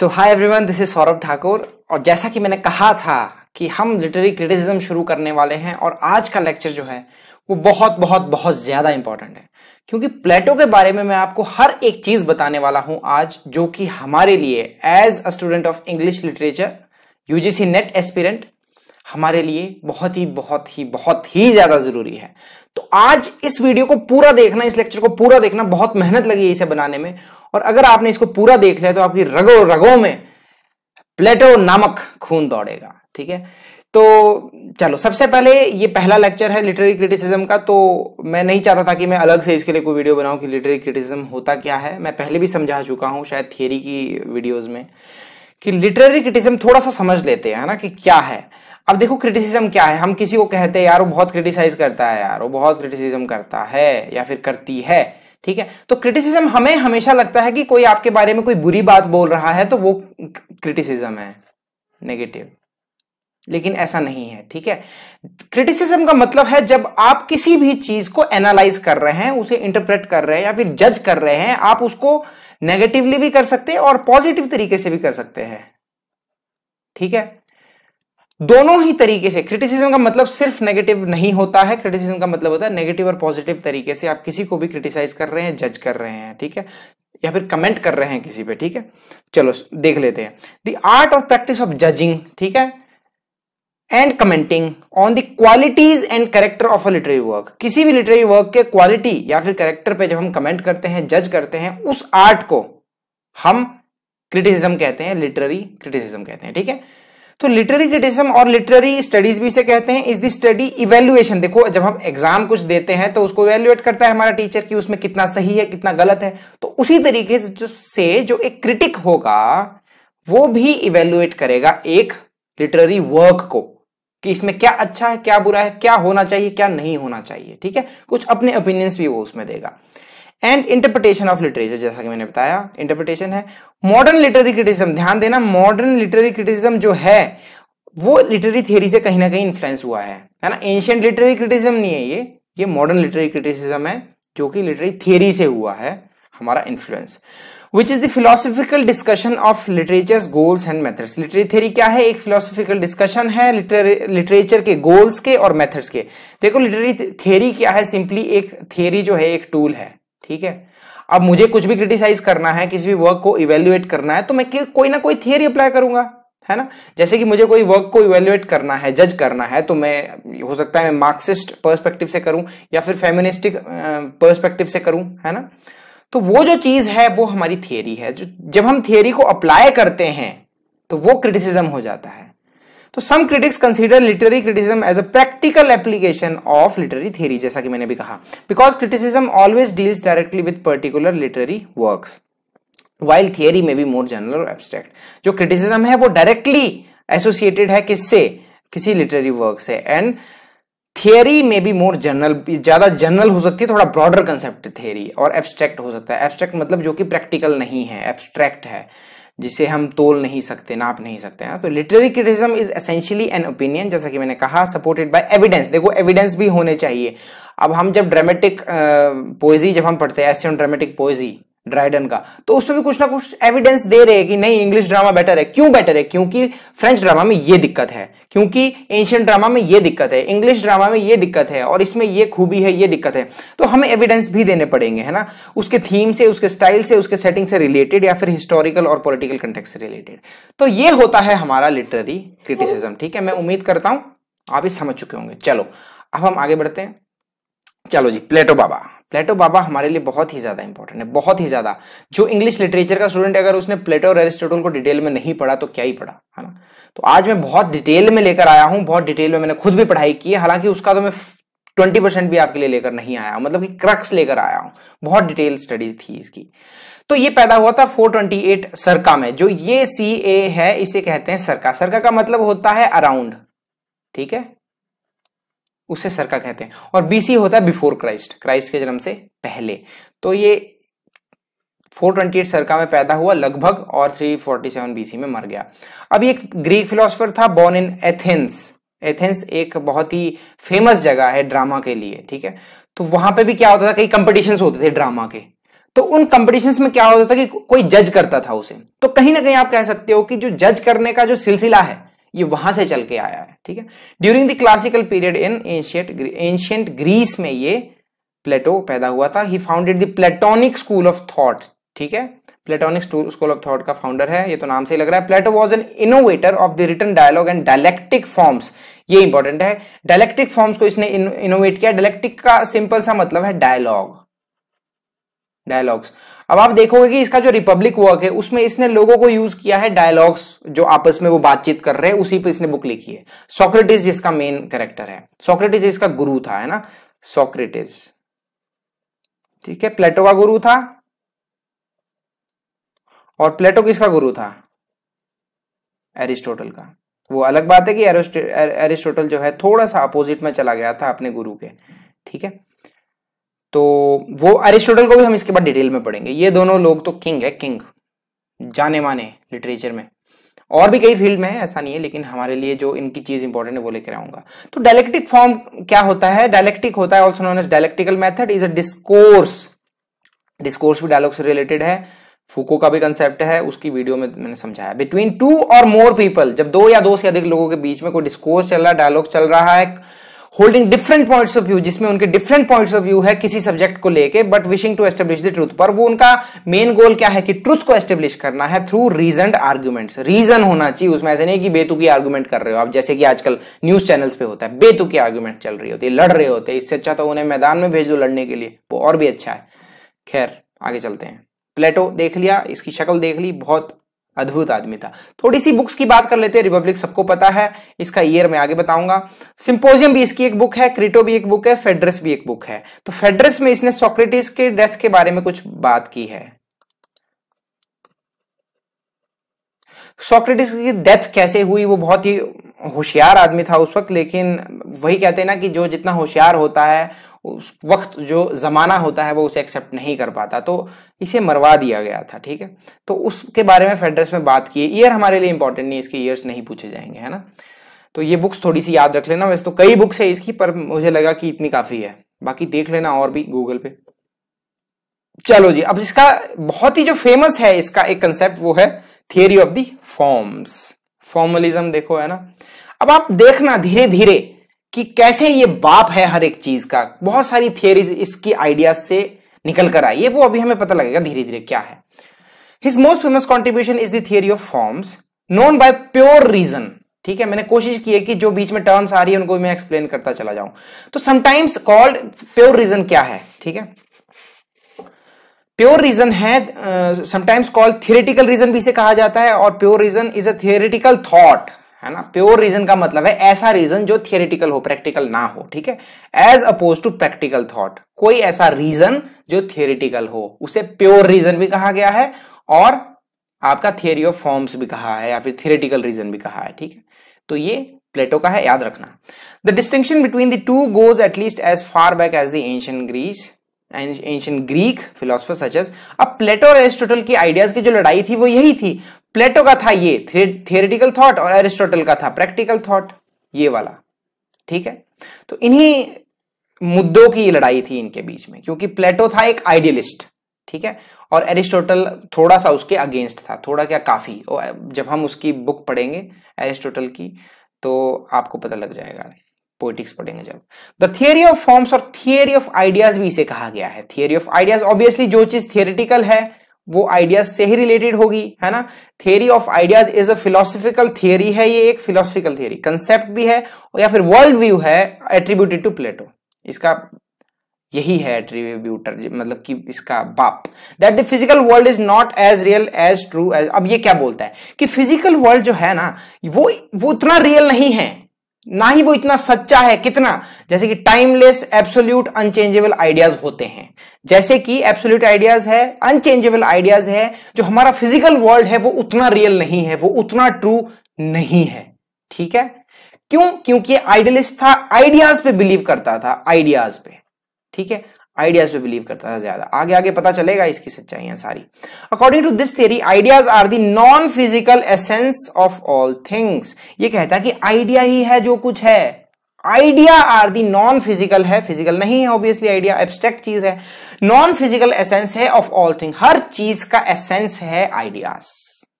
So hi everyone this is Saurabh Thakur और जैसा कि मैंने कहा था कि हम लिटरेरी क्रिटिसिज्म शुरू करने वाले हैं और आज का लेक्चर जो है वो बहुत बहुत बहुत ज्यादा इंपॉर्टेंट है क्योंकि प्लेटो के बारे में मैं आपको हर एक चीज बताने वाला हूं आज जो कि हमारे लिए as a student of English literature UGC NET aspirant हमारे लिए बहुत ही बहुत ही बहुत ही ज्यादा जरूरी है तो आज इस वीडियो को पूरा देखना इस लेक्चर को पूरा देखना बहुत मेहनत लगी इसे बनाने में और अगर आपने इसको पूरा देख लिया तो आपकी रगो रगों में प्लेटो नामक खून दौड़ेगा ठीक है तो चलो सबसे पहले ये पहला लेक्चर है लिटरेरी क्रिटिसिज्म का तो मैं नहीं चाहता था कि मैं अलग से इसके लिए कोई वीडियो बनाऊं कि लिटरेरी क्रिटिसिज्म होता क्या है मैं पहले भी समझा चुका हूं शायद थियरी की वीडियोस में कि लिटरेरी क्रिटिसिज्म थोड़ा सा समझ लेते हैं ना कि क्या है अब देखो क्रिटिसिज्म क्या है हम किसी को कहते हैं यार वो बहुत क्रिटिसाइज करता है यार वो बहुत क्रिटिसिज्म करता है या फिर करती है ठीक है तो क्रिटिसिज्म हमें हमेशा लगता है कि कोई आपके बारे में कोई बुरी बात बोल रहा है तो वो क्रिटिसिज्म है नेगेटिव लेकिन ऐसा नहीं है ठीक है क्रिटिसिज्म का मतलब है जब आप किसी भी चीज को एनालाइज कर रहे हैं उसे इंटरप्रेट कर रहे हैं या फिर जज कर रहे हैं आप उसको नेगेटिवली भी कर सकते हैं और पॉजिटिव तरीके से भी कर सकते हैं ठीक है दोनों ही तरीके से क्रिटिसिज्म का मतलब सिर्फ नेगेटिव नहीं होता है क्रिटिसिज्म का मतलब होता है नेगेटिव और पॉजिटिव तरीके से आप किसी को भी क्रिटिसाइज कर रहे हैं जज कर रहे हैं ठीक है या फिर कमेंट कर रहे हैं किसी पे ठीक है चलो देख लेते हैं द आर्ट और प्रैक्टिस ऑफ जजिंग ठीक है and commenting on the qualities and character of a literary work किसी भी लिटरेरी वर्क के क्वालिटी या फिर करेक्टर पे जब हम कमेंट करते हैं जज करते हैं उस आर्ट को हम क्रिटिसिज्म कहते हैं लिटरेरी क्रिटिसिज्म कहते हैं ठीक है तो लिटरेरी क्रिटिसम और लिटरेरी स्टडीज भी इसे कहते हैं इज द स्टडी इवेल्युएशन देखो जब हम एग्जाम कुछ देते हैं तो उसको इवेल्युएट करता है हमारा टीचर कि उसमें कितना सही है कितना गलत है तो उसी तरीके से जो से जो एक क्रिटिक होगा वो भी इवेल्युएट करेगा एक लिटरेरी वर्क को कि इसमें क्या अच्छा है क्या बुरा है क्या होना चाहिए क्या नहीं होना चाहिए ठीक है कुछ अपने ओपिनियंस भी वो उसमें देगा एंड इंटरप्रिटेशन ऑफ लिटरेचर जैसा कि मैंने बताया इंटरप्रिटेशन है मॉडर्न लिटरेरी क्रिटिसिज्म ध्यान देना मॉडर्न लिटरेरी क्रिटिसिज्म जो है वो लिटरेरी थियरी से कहीं ना कहीं इन्फ्लुएंस हुआ है है ना एंशियंट लिटरेरी क्रिटिसिज्म नहीं है ये ये मॉडर्न लिटरेरी क्रिटिसिज्म है जो कि लिटरेरी थियरी से हुआ है हमारा influence which is the philosophical discussion of literature goals and methods literary theory क्या है एक फिलोसफिकल डिस्कशन है लिटरेचर के गोल्स के और मेथड्स के देखो लिटरेरी थियरी क्या है सिंपली एक थियरी जो है एक टूल है ठीक है अब मुझे कुछ भी क्रिटिसाइज करना है किसी भी वर्क को इवेल्युएट करना है तो मैं कोई ना कोई थियरी अप्लाई करूंगा है ना जैसे कि मुझे कोई वर्क को इवेल्युएट करना है जज करना है तो मैं हो सकता है मैं मार्क्सिस्ट पर्सपेक्टिव से करूं या फिर फेमिनिस्टिक पर्सपेक्टिव से करूं है ना तो वो जो चीज है वो हमारी थियरी है जो जब हम थियरी को अप्लाई करते हैं तो वो क्रिटिसिज्म हो जाता है तो some critics consider literary criticism as a practical application of literary theory जैसा कि मैंने भी कहा because criticism always deals directly with particular literary works while theory में भी मोर जनरल और एब्स्ट्रैक्ट जो क्रिटिसिज्म है वो डायरेक्टली एसोसिएटेड है किससे किसी लिटरेरी वर्क से एंड थियरी में भी मोर जनरल ज्यादा जनरल हो सकती है थोड़ा ब्रॉडर कंसेप्ट थियरी और एब्स्ट्रैक्ट हो सकता है एब्स्ट्रैक्ट मतलब जो कि प्रैक्टिकल नहीं है एब्स्ट्रैक्ट है जिसे हम तोल नहीं सकते नाप नहीं सकते हैं तो literary criticism is essentially an opinion जैसा कि मैंने कहा सपोर्टेड बाय एविडेंस देखो एविडेंस भी होने चाहिए अब हम जब ड्रामेटिक पोएजी जब हम पढ़ते हैं एसियन ड्रामेटिक पोएजी ड्राइडन का तो उसमें भी कुछ ना कुछ एविडेंस दे रहे हैं कि नहीं इंग्लिश ड्रामा बेटर है क्यों बेटर है क्योंकि फ्रेंच ड्रामा में ये दिक्कत है क्योंकि एंशियंट ड्रामा में ये दिक्कत है इंग्लिश ड्रामा में ये दिक्कत है और इसमें ये खूबी है ये दिक्कत है तो हमें एविडेंस भी देने पड़ेंगे है ना उसके थीम से उसके स्टाइल से उसके सेटिंग से रिलेटेड या फिर हिस्टोरिकल और पोलिटिकल कंटेक्ट से रिलेटेड तो ये होता है हमारा लिटरेरी क्रिटिसिज्म ठीक है मैं उम्मीद करता हूं आप ही समझ चुके होंगे चलो अब हम आगे बढ़ते हैं चलो जी प्लेटो बाबा प्लेटो बाबा हमारे लिए बहुत ही ज्यादा इंपॉर्टेंट है बहुत ही ज्यादा जो इंग्लिश लिटरेचर का स्टूडेंट अगर उसने प्लेटो और एरिस्टोटल को डिटेल में नहीं पढ़ा तो क्या ही पढ़ा है ना तो आज मैं बहुत डिटेल में लेकर आया हूं बहुत डिटेल में मैंने खुद भी पढ़ाई की है हालांकि उसका तो मैं ट्वेंटी परसेंट भी आपके लिए लेकर नहीं आया हूं मतलब कि क्रक्स लेकर आया हूं बहुत डिटेल स्टडी थी इसकी तो ये पैदा हुआ था 428 सरका में जो ये सी ए है इसे कहते हैं सरका सरका का मतलब होता है अराउंड ठीक है उसे सरका कहते हैं और बीसी होता है बिफोर क्राइस्ट क्राइस्ट के जन्म से पहले तो ये 428 सरका में पैदा हुआ लगभग और 347 बीसी में मर गया अब एक ग्रीक फिलोसफर था बॉर्न इन एथेंस एथेंस एक बहुत ही फेमस जगह है ड्रामा के लिए ठीक है तो वहां पे भी क्या होता था कई कंपटीशन होते थे ड्रामा के तो उन कंपटीशन में क्या होता था कि कोई जज करता था उसे तो कहीं ना कहीं आप कह सकते हो कि जो जज करने का जो सिलसिला है ये वहां से चल के आया है ठीक है during the classical period in ancient ancient Greece में ये प्लेटो पैदा हुआ था he founded the Platonic school of thought ठीक है प्लेटोनिक स्कूल ऑफ थॉट का फाउंडर है ये तो नाम से ही लग रहा है Plato was an innovator of the written dialogue and dialectic forms ये इंपॉर्टेंट है डायलेक्टिक फॉर्म्स को इसने इनोवेट किया डायलेक्टिक का सिंपल सा मतलब है डायलॉग डायलॉग्स अब आप देखोगे कि इसका जो रिपब्लिक वर्क है उसमें इसने लोगों को यूज किया है डायलॉग्स जो आपस में वो बातचीत कर रहे हैं उसी पे इसने बुक लिखी है सोक्रेटिस जिसका मेन कैरेक्टर है सोक्रेटिस इसका गुरु था है ना सोक्रेटिस ठीक है प्लेटो का गुरु था और प्लेटो किसका गुरु था एरिस्टोटल का वो अलग बात है कि एरिस्टोटल जो है थोड़ा सा अपोजिट में चला गया था अपने गुरु के ठीक है तो वो अरिस्टोटल को भी हम इसके बाद डिटेल में पढ़ेंगे ये दोनों लोग तो किंग है किंग जाने माने लिटरेचर में और भी कई फील्ड में है ऐसा नहीं है लेकिन हमारे लिए जो इनकी चीज इंपॉर्टेंट है वो लेकर आऊंगा तो डायलेक्टिक फॉर्म क्या होता है डायलेक्टिक होता है also known as dialectical method is a discourse discourse भी डायलॉग से रिलेटेड है फूको का भी कंसेप्ट है उसकी वीडियो में मैंने समझाया बिटवीन टू और मोर पीपल जब दो या दो से अधिक लोगों के बीच में कोई डिस्कोर्स चल रहा है डायलॉग चल रहा है holding different points of view जिसमें उनके डिफरेंट पॉइंट्स ऑफ व्यू है किसी सब्जेक्ट को लेके but wishing to establish the truth पर वो उनका मेन गोल क्या है कि ट्रूथ को एस्टेब्लिश करना है थ्रू रीजन आर्ग्यूमेंट्स रीजन होना चाहिए उसमें ऐसे नहीं कि बेतुकी आर्ग्यूमेंट कर रहे हो आप जैसे कि आजकल न्यूज चैनल्स पे होता है बेतुकी आर्ग्यूमेंट चल रही होती है लड़ रहे होते हैं इससे अच्छा तो उन्हें मैदान में भेज दो लड़ने के लिए वो और भी अच्छा है खैर आगे चलते हैं प्लेटो देख लिया इसकी शक्ल देख ली बहुत अद्भुत आदमी था थोड़ी सी बुक्स की बात कर लेते हैं रिपब्लिक सबको पता है इसका ईयर मैं आगे बताऊंगा सिंपोजियम भी इसकी एक बुक है क्रिटो भी एक बुक है फेड्रस भी एक बुक है तो फेड्रस में इसने सोक्रेटिस के डेथ के बारे में कुछ बात की है सोक्रेटिस की डेथ कैसे हुई वो बहुत ही होशियार आदमी था उस वक्त लेकिन वही कहते हैं ना कि जो जितना होशियार होता है उस वक्त जो ज़माना होता है वो उसे एक्सेप्ट नहीं कर पाता तो इसे मरवा दिया गया था ठीक है तो उसके बारे में फेडरस में बात की ईयर हमारे लिए इंपॉर्टेंट नहीं इसके ईयर्स नहीं पूछे जाएंगे है ना तो ये बुक्स थोड़ी सी याद रख लेना वैसे तो कई बुक्स है इसकी पर मुझे लगा कि इतनी काफ़ी है बाकी देख लेना और भी गूगल पे चलो जी अब इसका बहुत ही जो फेमस है इसका एक कंसेप्ट वो है theory of the forms formalism देखो है ना अब आप देखना धीरे धीरे कि कैसे ये बाप है हर एक चीज का बहुत सारी थियरीज इसकी आइडिया से निकल कर आई है वो अभी हमें पता लगेगा धीरे धीरे क्या है his most famous contribution is the theory of forms known by pure reason ठीक है मैंने कोशिश की है कि जो बीच में टर्म्स आ रही है उनको मैं एक्सप्लेन करता चला जाऊं तो समटाइम्स कॉल्ड प्योर रीजन क्या है ठीक है प्योर रीजन है समटाइम्स कॉल्ड थियरिटिकल रीजन भी इसे कहा जाता है और pure reason is a theoretical thought है ना प्योर रीजन का मतलब है ऐसा रीजन जो थियोरिटिकल हो प्रैक्टिकल ना हो ठीक है as oppose to practical thought कोई ऐसा रीजन जो थियोरिटिकल हो उसे प्योर रीजन भी कहा गया है और आपका थियोरी ऑफ फॉर्म्स भी कहा है या फिर थियोरिटिकल रीजन भी कहा है ठीक है तो ये प्लेटो का है याद रखना the distinction between the two goes at least as far back as the ancient Greece ancient Greek philosopher such as अब प्लेटो और एरिस्टोटल की आइडियाज की जो लड़ाई थी वो यही थी प्लेटो का था ये थियोरिटिकल थॉट और एरिस्टोटल का था प्रैक्टिकल थॉट ये वाला ठीक है तो इन्हीं मुद्दों की लड़ाई थी इनके बीच में क्योंकि प्लेटो था एक आइडियलिस्ट ठीक है और एरिस्टोटल थोड़ा सा उसके अगेंस्ट था थोड़ा क्या काफी जब हम उसकी बुक पढ़ेंगे एरिस्टोटल की तो आपको पता लग जाएगा पोइटिक्स पढ़ेंगे जब द थियोरी ऑफ फॉर्म्स और थियोरी ऑफ आइडियाज भी इसे कहा गया है थियोरी ऑफ आइडियाज ऑब्वियसली जो चीज थियोरिटिकल है वो आइडियाज से ही रिलेटेड होगी है ना theory of ideas is a philosophical theory है ये एक फिलोसफिकल थियरी कंसेप्ट भी है या फिर वर्ल्ड व्यू है एट्रीब्यूटेड टू प्लेटो इसका यही है एट्रीब्यूटर मतलब कि इसका बाप that the physical world is not as real as true as अब ये क्या बोलता है कि फिजिकल वर्ल्ड जो है ना वो वो उतना रियल नहीं है ना ही वो इतना सच्चा है कितना जैसे कि टाइमलेस एब्सोल्यूट अनचेंजेबल आइडियाज होते हैं जैसे कि एब्सोल्यूट आइडियाज है अनचेंजेबल आइडियाज है जो हमारा फिजिकल वर्ल्ड है वो उतना रियल नहीं है वो उतना ट्रू नहीं है ठीक है क्यों क्योंकि आइडियलिस्ट था आइडियाज पे बिलीव करता था आइडियाज पे ठीक है आइडियाज पे बिलीव करता था ज्यादा आगे आगे पता चलेगा इसकी सच्चाइयां सारी according to this theory ideas are the non physical essence of all things ये कहता है कि आइडिया ही है जो कुछ है idea are the non physical है फिजिकल नहीं है ऑब्वियसली आइडिया एब्स्ट्रैक्ट चीज है नॉन फिजिकल एसेंस है ऑफ ऑल थिंग हर चीज का एसेंस है आइडियाज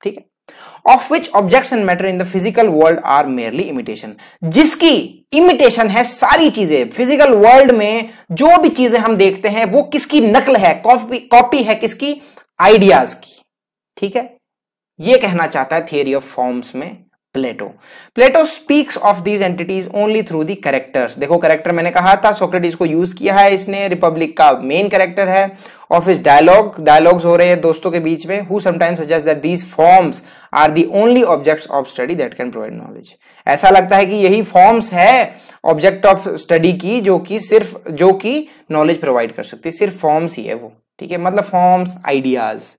ठीक है of which objects and matter in the physical world are merely imitation जिसकी इमिटेशन है सारी चीजें फिजिकल वर्ल्ड में जो भी चीजें हम देखते हैं वो किसकी नकल है कॉपी है किसकी आइडियाज की ठीक है ये कहना चाहता है थियरी ऑफ फॉर्म्स में Plato Plato speaks of these entities only through the characters देखो करेक्टर मैंने कहा था सोक्रेटिस को यूज किया है इसने रिपब्लिक का मेन करेक्टर है और फिर डायलॉग डायलॉग्स हो रहे हैं दोस्तों के बीच में who sometimes suggest that these forms are the only objects of study that can provide knowledge ऐसा लगता है कि यही फॉर्म्स है ऑब्जेक्ट ऑफ स्टडी की जो कि सिर्फ जो कि नॉलेज प्रोवाइड कर सकती है सिर्फ फॉर्म्स ही है वो ठीक है मतलब फॉर्म्स आइडियाज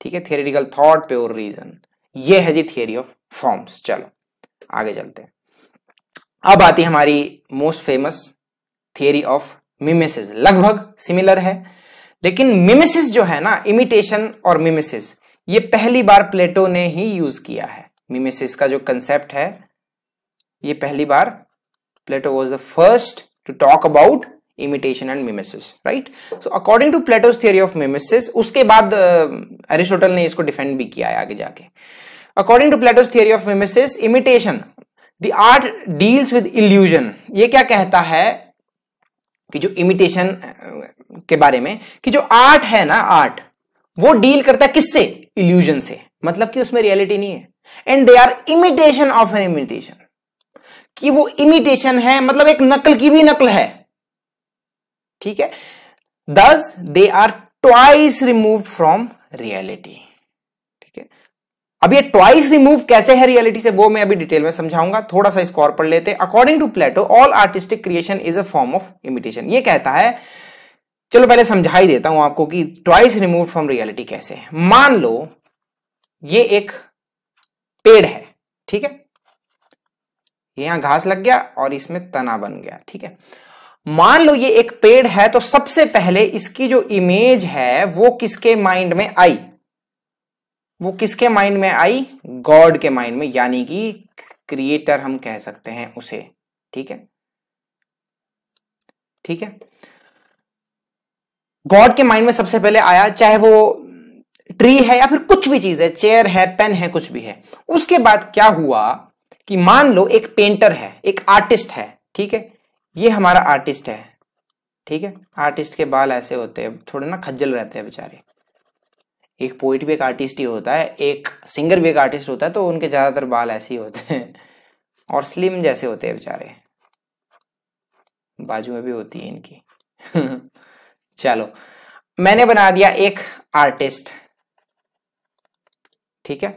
ठीक है थियोरिटिकल थॉट प्योर रीजन ये है जी थियोरी ऑफ फॉर्म्स चलो आगे चलते हैं अब आती है हमारी most famous theory of mimesis लगभग सिमिलर है लेकिन मिमेसिस जो है ना इमिटेशन और मिमेसिस ये पहली बार प्लेटो ने ही यूज किया है मिमेसिस का जो कंसेप्ट है ये पहली बार Plato was the first to talk about imitation and mimesis right so according to Plato's theory of mimesis उसके बाद एरिस्टोटल ने इसको डिफेंड भी किया है आगे जाके according to Plato's theory of mimesis imitation the art deals with illusion ये क्या कहता है कि जो इमिटेशन के बारे में कि जो आर्ट है ना आर्ट वो डील करता है किससे इल्यूजन से मतलब कि उसमें रियलिटी नहीं है and they are imitation of an imitation कि वो इमिटेशन है मतलब एक नकल की भी नकल है ठीक है thus they are twice remove from reality अब ये ट्वाइस रिमूव कैसे है रियलिटी से वो मैं अभी डिटेल में समझाऊंगा थोड़ा सा इसको और पढ़ लेते according to Plato all artistic creation is a form of imitation ये कहता है चलो पहले समझा ही देता हूं आपको कि ट्वाइस रिमूव फ्रॉम रियलिटी कैसे है मान लो ये एक पेड़ है ठीक है यहां घास लग गया और इसमें तना बन गया ठीक है मान लो ये एक पेड़ है तो सबसे पहले इसकी जो इमेज है वो किसके माइंड में आई वो किसके माइंड में आई गॉड के माइंड में यानी कि क्रिएटर हम कह सकते हैं उसे ठीक है ठीक है गॉड के माइंड में सबसे पहले आया चाहे वो ट्री है या फिर कुछ भी चीज है चेयर है पेन है कुछ भी है उसके बाद क्या हुआ कि मान लो एक पेंटर है एक आर्टिस्ट है ठीक है ये हमारा आर्टिस्ट है ठीक है आर्टिस्ट के बाल ऐसे होते हैं थोड़े ना खज्जल रहते हैं बेचारे एक पोइट भी एक आर्टिस्ट ही होता है एक सिंगर भी एक आर्टिस्ट होता है तो उनके ज़्यादातर बाल ऐसे ही होते हैं और स्लिम जैसे होते हैं बेचारे बाजू में भी होती है इनकी चलो मैंने बना दिया एक आर्टिस्ट ठीक है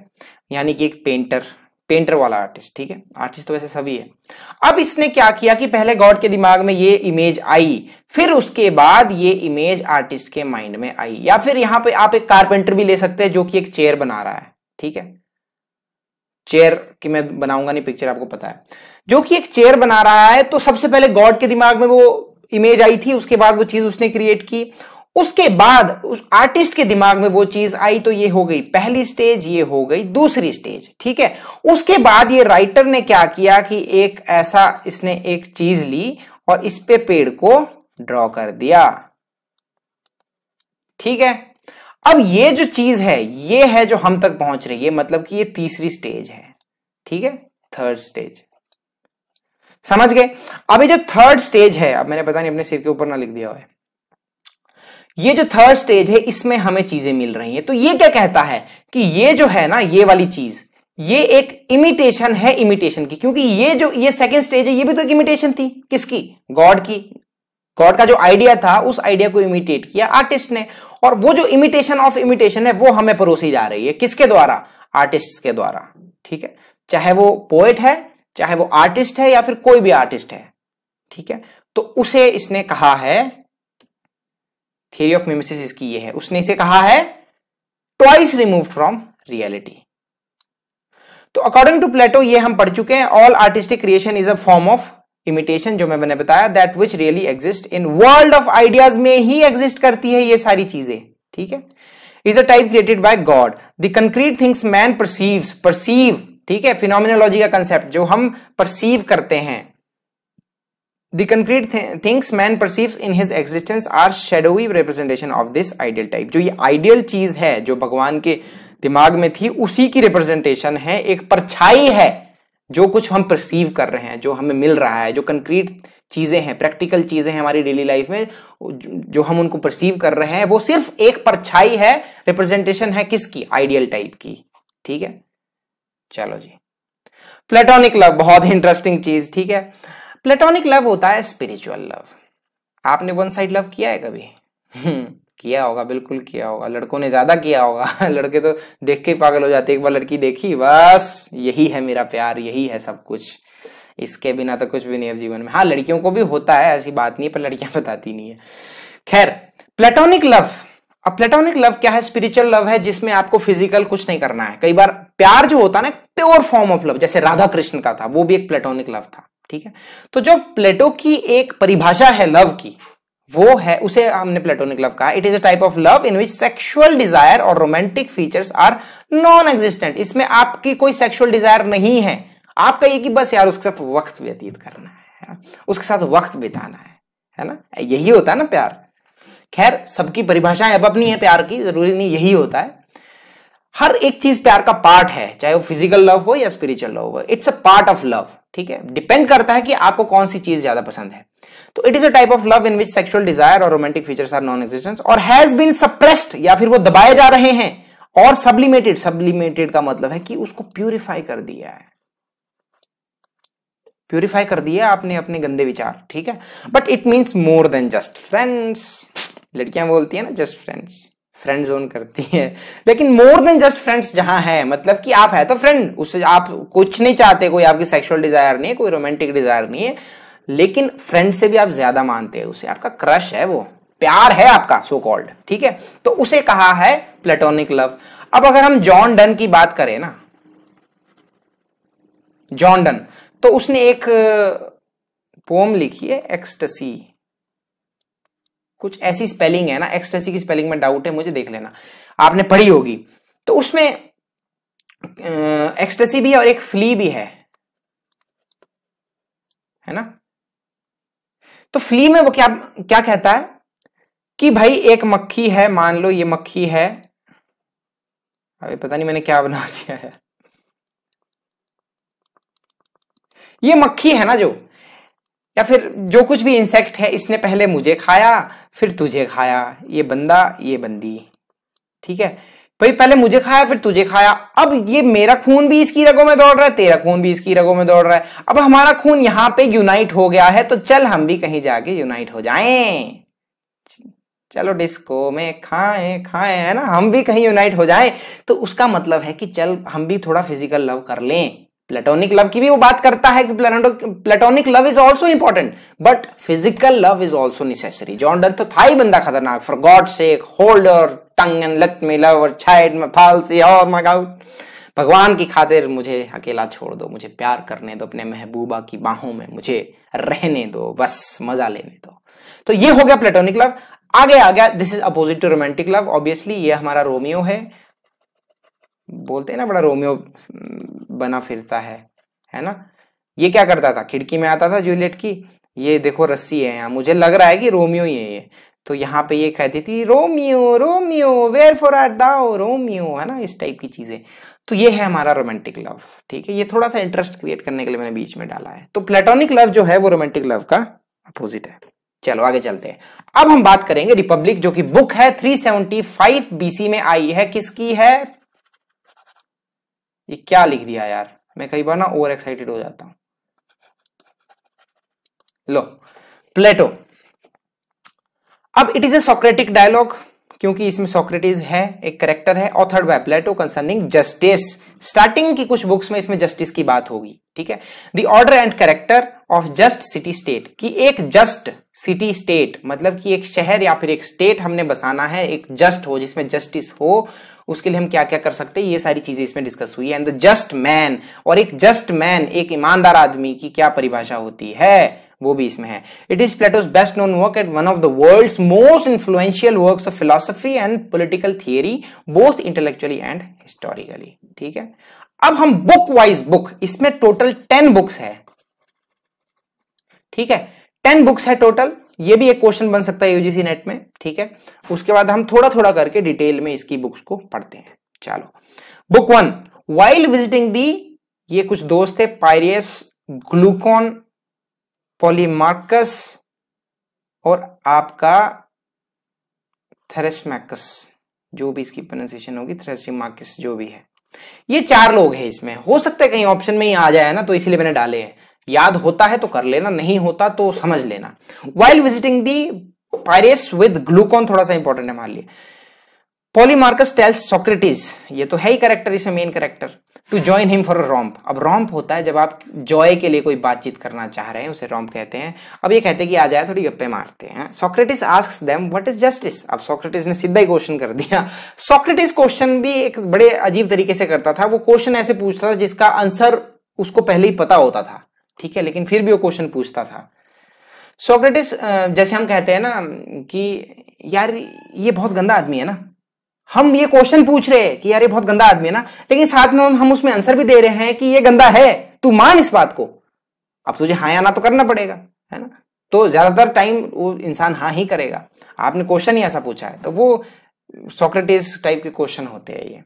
यानी कि एक पेंटर पेंटर वाला आर्टिस्ट ठीक है आर्टिस्ट तो वैसे सभी है अब इसने क्या किया कि पहले गॉड के दिमाग में ये इमेज आई फिर उसके बाद ये इमेज आर्टिस्ट के माइंड में आई या फिर यहां पे आप एक कारपेंटर भी ले सकते हैं जो कि एक चेयर बना रहा है ठीक है चेयर की मैं बनाऊंगा नहीं पिक्चर आपको पता है जो कि एक चेयर बना रहा है तो सबसे पहले गॉड के दिमाग में वो इमेज आई थी उसके बाद वो चीज उसने क्रिएट की उसके बाद उस आर्टिस्ट के दिमाग में वो चीज आई तो ये हो गई पहली स्टेज ये हो गई दूसरी स्टेज ठीक है उसके बाद ये राइटर ने क्या किया कि एक ऐसा इसने एक चीज ली और इस पे पेड़ को ड्रॉ कर दिया ठीक है अब ये जो चीज है ये है जो हम तक पहुंच रही है मतलब कि ये तीसरी स्टेज है ठीक है थर्ड स्टेज समझ गए अभी जो थर्ड स्टेज है अब मैंने पता नहीं अपने सिर के ऊपर ना लिख दिया हुआ है ये जो थर्ड स्टेज है इसमें हमें चीजें मिल रही हैं तो ये क्या कहता है कि ये जो है ना ये वाली चीज ये एक इमिटेशन है इमिटेशन की क्योंकि ये जो ये सेकंड स्टेज है ये भी तो एक इमिटेशन थी किसकी गॉड की गॉड का जो आइडिया था उस आइडिया को इमिटेट किया आर्टिस्ट ने और वो जो इमिटेशन ऑफ इमिटेशन है वो हमें परोसी जा रही है किसके द्वारा आर्टिस्ट के द्वारा ठीक है चाहे वो पोएट है चाहे वो आर्टिस्ट है या फिर कोई भी आर्टिस्ट है ठीक है तो उसे इसने कहा है थियरी ऑफ मिमिसिस इसकी ये है उसने इसे कहा है ट्वाइस रिमूव फ्रॉम रियलिटी तो अकॉर्डिंग टू प्लेटो ये हम पढ़ चुके हैं all artistic creation is a form of imitation जो मैंने बताया that which really exist in world of ideas में ही एग्जिस्ट करती है ये सारी चीजें ठीक है is a type created by God the concrete things man perceives perceive ठीक है फिनोमिनोलॉजी का कंसेप्ट जो हम परसीव करते हैं The concrete th things man perceives in his existence are shadowy representation of this ideal type. जो ये ideal चीज है जो भगवान के दिमाग में थी उसी की रिप्रेजेंटेशन है एक परछाई है जो कुछ हम परसीव कर रहे हैं जो हमें मिल रहा है जो कंक्रीट चीजें हैं प्रैक्टिकल चीजें हैं हमारी डेली लाइफ में जो हम उनको परसीव कर रहे हैं वो सिर्फ एक परछाई है रिप्रेजेंटेशन है किसकी आइडियल टाइप की ठीक है चलो जी प्लेटोनिक लव बहुत इंटरेस्टिंग चीज ठीक है प्लेटोनिक लव होता है स्पिरिचुअल लव आपने वन साइड लव किया है कभी हम्म, किया होगा बिल्कुल किया होगा लड़कों ने ज्यादा किया होगा लड़के तो देख के ही पागल हो जाते एक बार लड़की देखी बस यही है मेरा प्यार यही है सब कुछ इसके बिना तो कुछ भी नहीं है जीवन में हाँ लड़कियों को भी होता है ऐसी बात नहीं है पर लड़कियां बताती नहीं है खैर प्लेटोनिक लव अब प्लेटोनिक लव क्या है स्पिरिचुअल लव है जिसमें आपको फिजिकल कुछ नहीं करना है कई बार प्यार जो होता है ना प्योर फॉर्म ऑफ लव जैसे राधा कृष्ण का था वो भी एक प्लेटोनिक लव था ठीक है तो जो प्लेटो की एक परिभाषा है लव की वो है उसे हमने प्लेटोनिक लव कहा it is a type of love in which sexual desire और romantic features are non existent इसमें आपकी कोई सेक्सुअल डिजायर नहीं है आपका कहिए कि बस यार उसके साथ वक्त व्यतीत करना है उसके साथ वक्त बिताना है है ना यही होता है ना प्यार खैर सबकी परिभाषाएं अब अपनी है प्यार की जरूरी नहीं यही होता है हर एक चीज प्यार का पार्ट है चाहे वो फिजिकल लव हो या स्पिरिचुअल लव हो it's a part of love ठीक है डिपेंड करता है कि आपको कौन सी चीज ज्यादा पसंद है तो it is a type of love in which sexual desire और romantic features are non existence और हैज बीन सप्रेस्ड या फिर वो दबाए जा रहे हैं और सब्लिमेटेड सब्लिमेटेड का मतलब है कि उसको प्यूरिफाई कर दिया है प्यूरिफाई कर दिया आपने अपने गंदे विचार ठीक है but it means more than just friends लड़कियां बोलती है ना जस्ट फ्रेंड्स फ्रेंड जोन करती है लेकिन मोर देन जस्ट फ्रेंड्स जहां है मतलब कि आप है तो फ्रेंड उससे आप कुछ नहीं चाहते कोई आपकी सेक्सुअल डिजायर नहीं है कोई रोमांटिक डिजायर नहीं है लेकिन फ्रेंड से भी आप ज्यादा मानते हैं उसे आपका क्रश है वो प्यार है आपका सो कॉल्ड ठीक है तो उसे कहा है प्लेटोनिक लव अब अगर हम जॉन डन की बात करें ना जॉन डन तो उसने एक पोम लिखी है एक्सटसी कुछ ऐसी स्पेलिंग है ना एक्सटेसी की स्पेलिंग में डाउट है मुझे देख लेना आपने पढ़ी होगी तो उसमें एक्सटेसी भी और एक फ्ली भी है है ना तो फ्ली में वो क्या क्या कहता है कि भाई एक मक्खी है मान लो ये मक्खी है अभी पता नहीं मैंने क्या बना दिया है ये मक्खी है ना जो या फिर जो कुछ भी इंसेक्ट है इसने पहले मुझे खाया फिर तुझे खाया ये बंदा ये बंदी ठीक है भाई पहले मुझे खाया फिर तुझे खाया अब ये मेरा खून भी इसकी रगों में दौड़ रहा है तेरा खून भी इसकी रगों में दौड़ रहा है अब हमारा खून यहां पे यूनाइट हो गया है तो चल हम भी कहीं जाके यूनाइट हो जाएं चलो डिस्को में खाएं खाएं है ना हम भी कहीं यूनाइट हो जाएं तो उसका मतलब है कि चल हम भी थोड़ा फिजिकल लव कर लें प्लेटोनिक लव की भी वो बात करता है कि platonic love is also important but physical love is also John Donne तो था ही बंदा खतरनाक फॉर गॉड से होल्ड और टंग एंड लत में लव और छाइड में फालसी और मगाउट भगवान की खातिर मुझे अकेला छोड़ दो मुझे प्यार करने दो अपने महबूबा की बाहों में मुझे रहने दो बस मजा लेने दो तो ये हो गया प्लेटोनिक लव आगे आ गया this is opposite to romantic love obviously ये हमारा रोमियो है बोलते हैं ना बड़ा रोमियो हम्म, बना फिरता है है ना ये क्या करता था खिड़की में आता था जूलियट की ये देखो रस्सी है यहाँ मुझे लग रहा है कि रोमियो ही है ये तो यहाँ पे ये कहती थी Romeo Romeo wherefore are thou Romeo है ना इस टाइप की चीजें तो ये है हमारा रोमांटिक लव ठीक है ये थोड़ा सा इंटरेस्ट क्रिएट करने के लिए मैंने बीच में डाला है तो प्लेटोनिक लव जो है वो रोमांटिक लव का अपोजिट है चलो आगे चलते हैं अब हम बात करेंगे रिपब्लिक जो कि बुक है 375 बीसी में आई है किसकी है ये क्या लिख दिया यार मैं कई बार ना ओवर एक्साइटेड हो जाता हूं लो प्लेटो अब it is a Socratic dialogue क्योंकि इसमें सोक्रेटिस है एक करेक्टर है authored by Plato concerning justice starting की कुछ बुक्स में इसमें जस्टिस की बात होगी ठीक है the order and character of just city state कि एक जस्ट सिटी स्टेट मतलब कि एक शहर या फिर एक स्टेट हमने बसाना है एक जस्ट हो जिसमें जस्टिस हो उसके लिए हम क्या क्या कर सकते हैं ये सारी चीजें इसमें डिस्कस हुई एंड द जस्ट मैन और एक जस्ट मैन एक ईमानदार आदमी की क्या परिभाषा होती है वो भी इसमें है it is Plato's best known work at one of the world most influential work of philosophy and political theory both intellectually and historically ठीक है अब हम बुक वाइज बुक इसमें टोटल टेन बुक्स है ठीक है टेन बुक्स है total ये भी एक क्वेश्चन बन सकता है यूजीसी नेट में ठीक है उसके बाद हम थोड़ा थोड़ा करके डिटेल में इसकी बुक्स को पढ़ते हैं चलो book one while visiting the ये कुछ दोस्त थे पायरियस ग्लूकॉन पोलीमार्कस और आपका थ्रेसमैकस जो भी इसकी प्रोनाउंसिएशन होगी थ्रेसिमार्किस जो भी है ये चार लोग हैं इसमें हो सकता है कहीं ऑप्शन में ही आ जाए ना तो इसलिए मैंने डाले हैं याद होता है तो कर लेना नहीं होता तो समझ लेना while visiting the Piraeus with Glaucon थोड़ा सा इंपॉर्टेंट है मान लिए पॉलीमार्कस टेल्स सोक्रेटिस ये तो है ही करेक्टर इसे main character to join him for romp अब रॉम्प होता है जब आप जॉय के लिए कोई बातचीत करना चाह रहे हैं उसे रॉम्प कहते हैं अब ये कहते हैं कि आ जाए थोड़ी गप्पे मारते हैं Socrates ask them what is justice अब सोक्रेटिस ने सीधा ही क्वेश्चन कर दिया सोक्रेटिस क्वेश्चन भी एक बड़े अजीब तरीके से करता था वो क्वेश्चन ऐसे पूछता था जिसका आंसर उसको पहले ही पता होता था ठीक है लेकिन फिर भी वो क्वेश्चन पूछता था सोक्रेटिस जैसे हम कहते हैं ना कि यार ये बहुत गंदा आदमी है ना हम ये क्वेश्चन पूछ रहे हैं कि यार ये बहुत गंदा आदमी है ना लेकिन साथ में हम उसमें आंसर भी दे रहे हैं कि ये गंदा है तू मान इस बात को अब तुझे हाँ आना तो करना पड़ेगा है ना तो ज्यादातर टाइम वो इंसान हाँ ही करेगा आपने क्वेश्चन ही ऐसा पूछा है तो वो सोक्रेटिस टाइप के क्वेश्चन होते हैं ये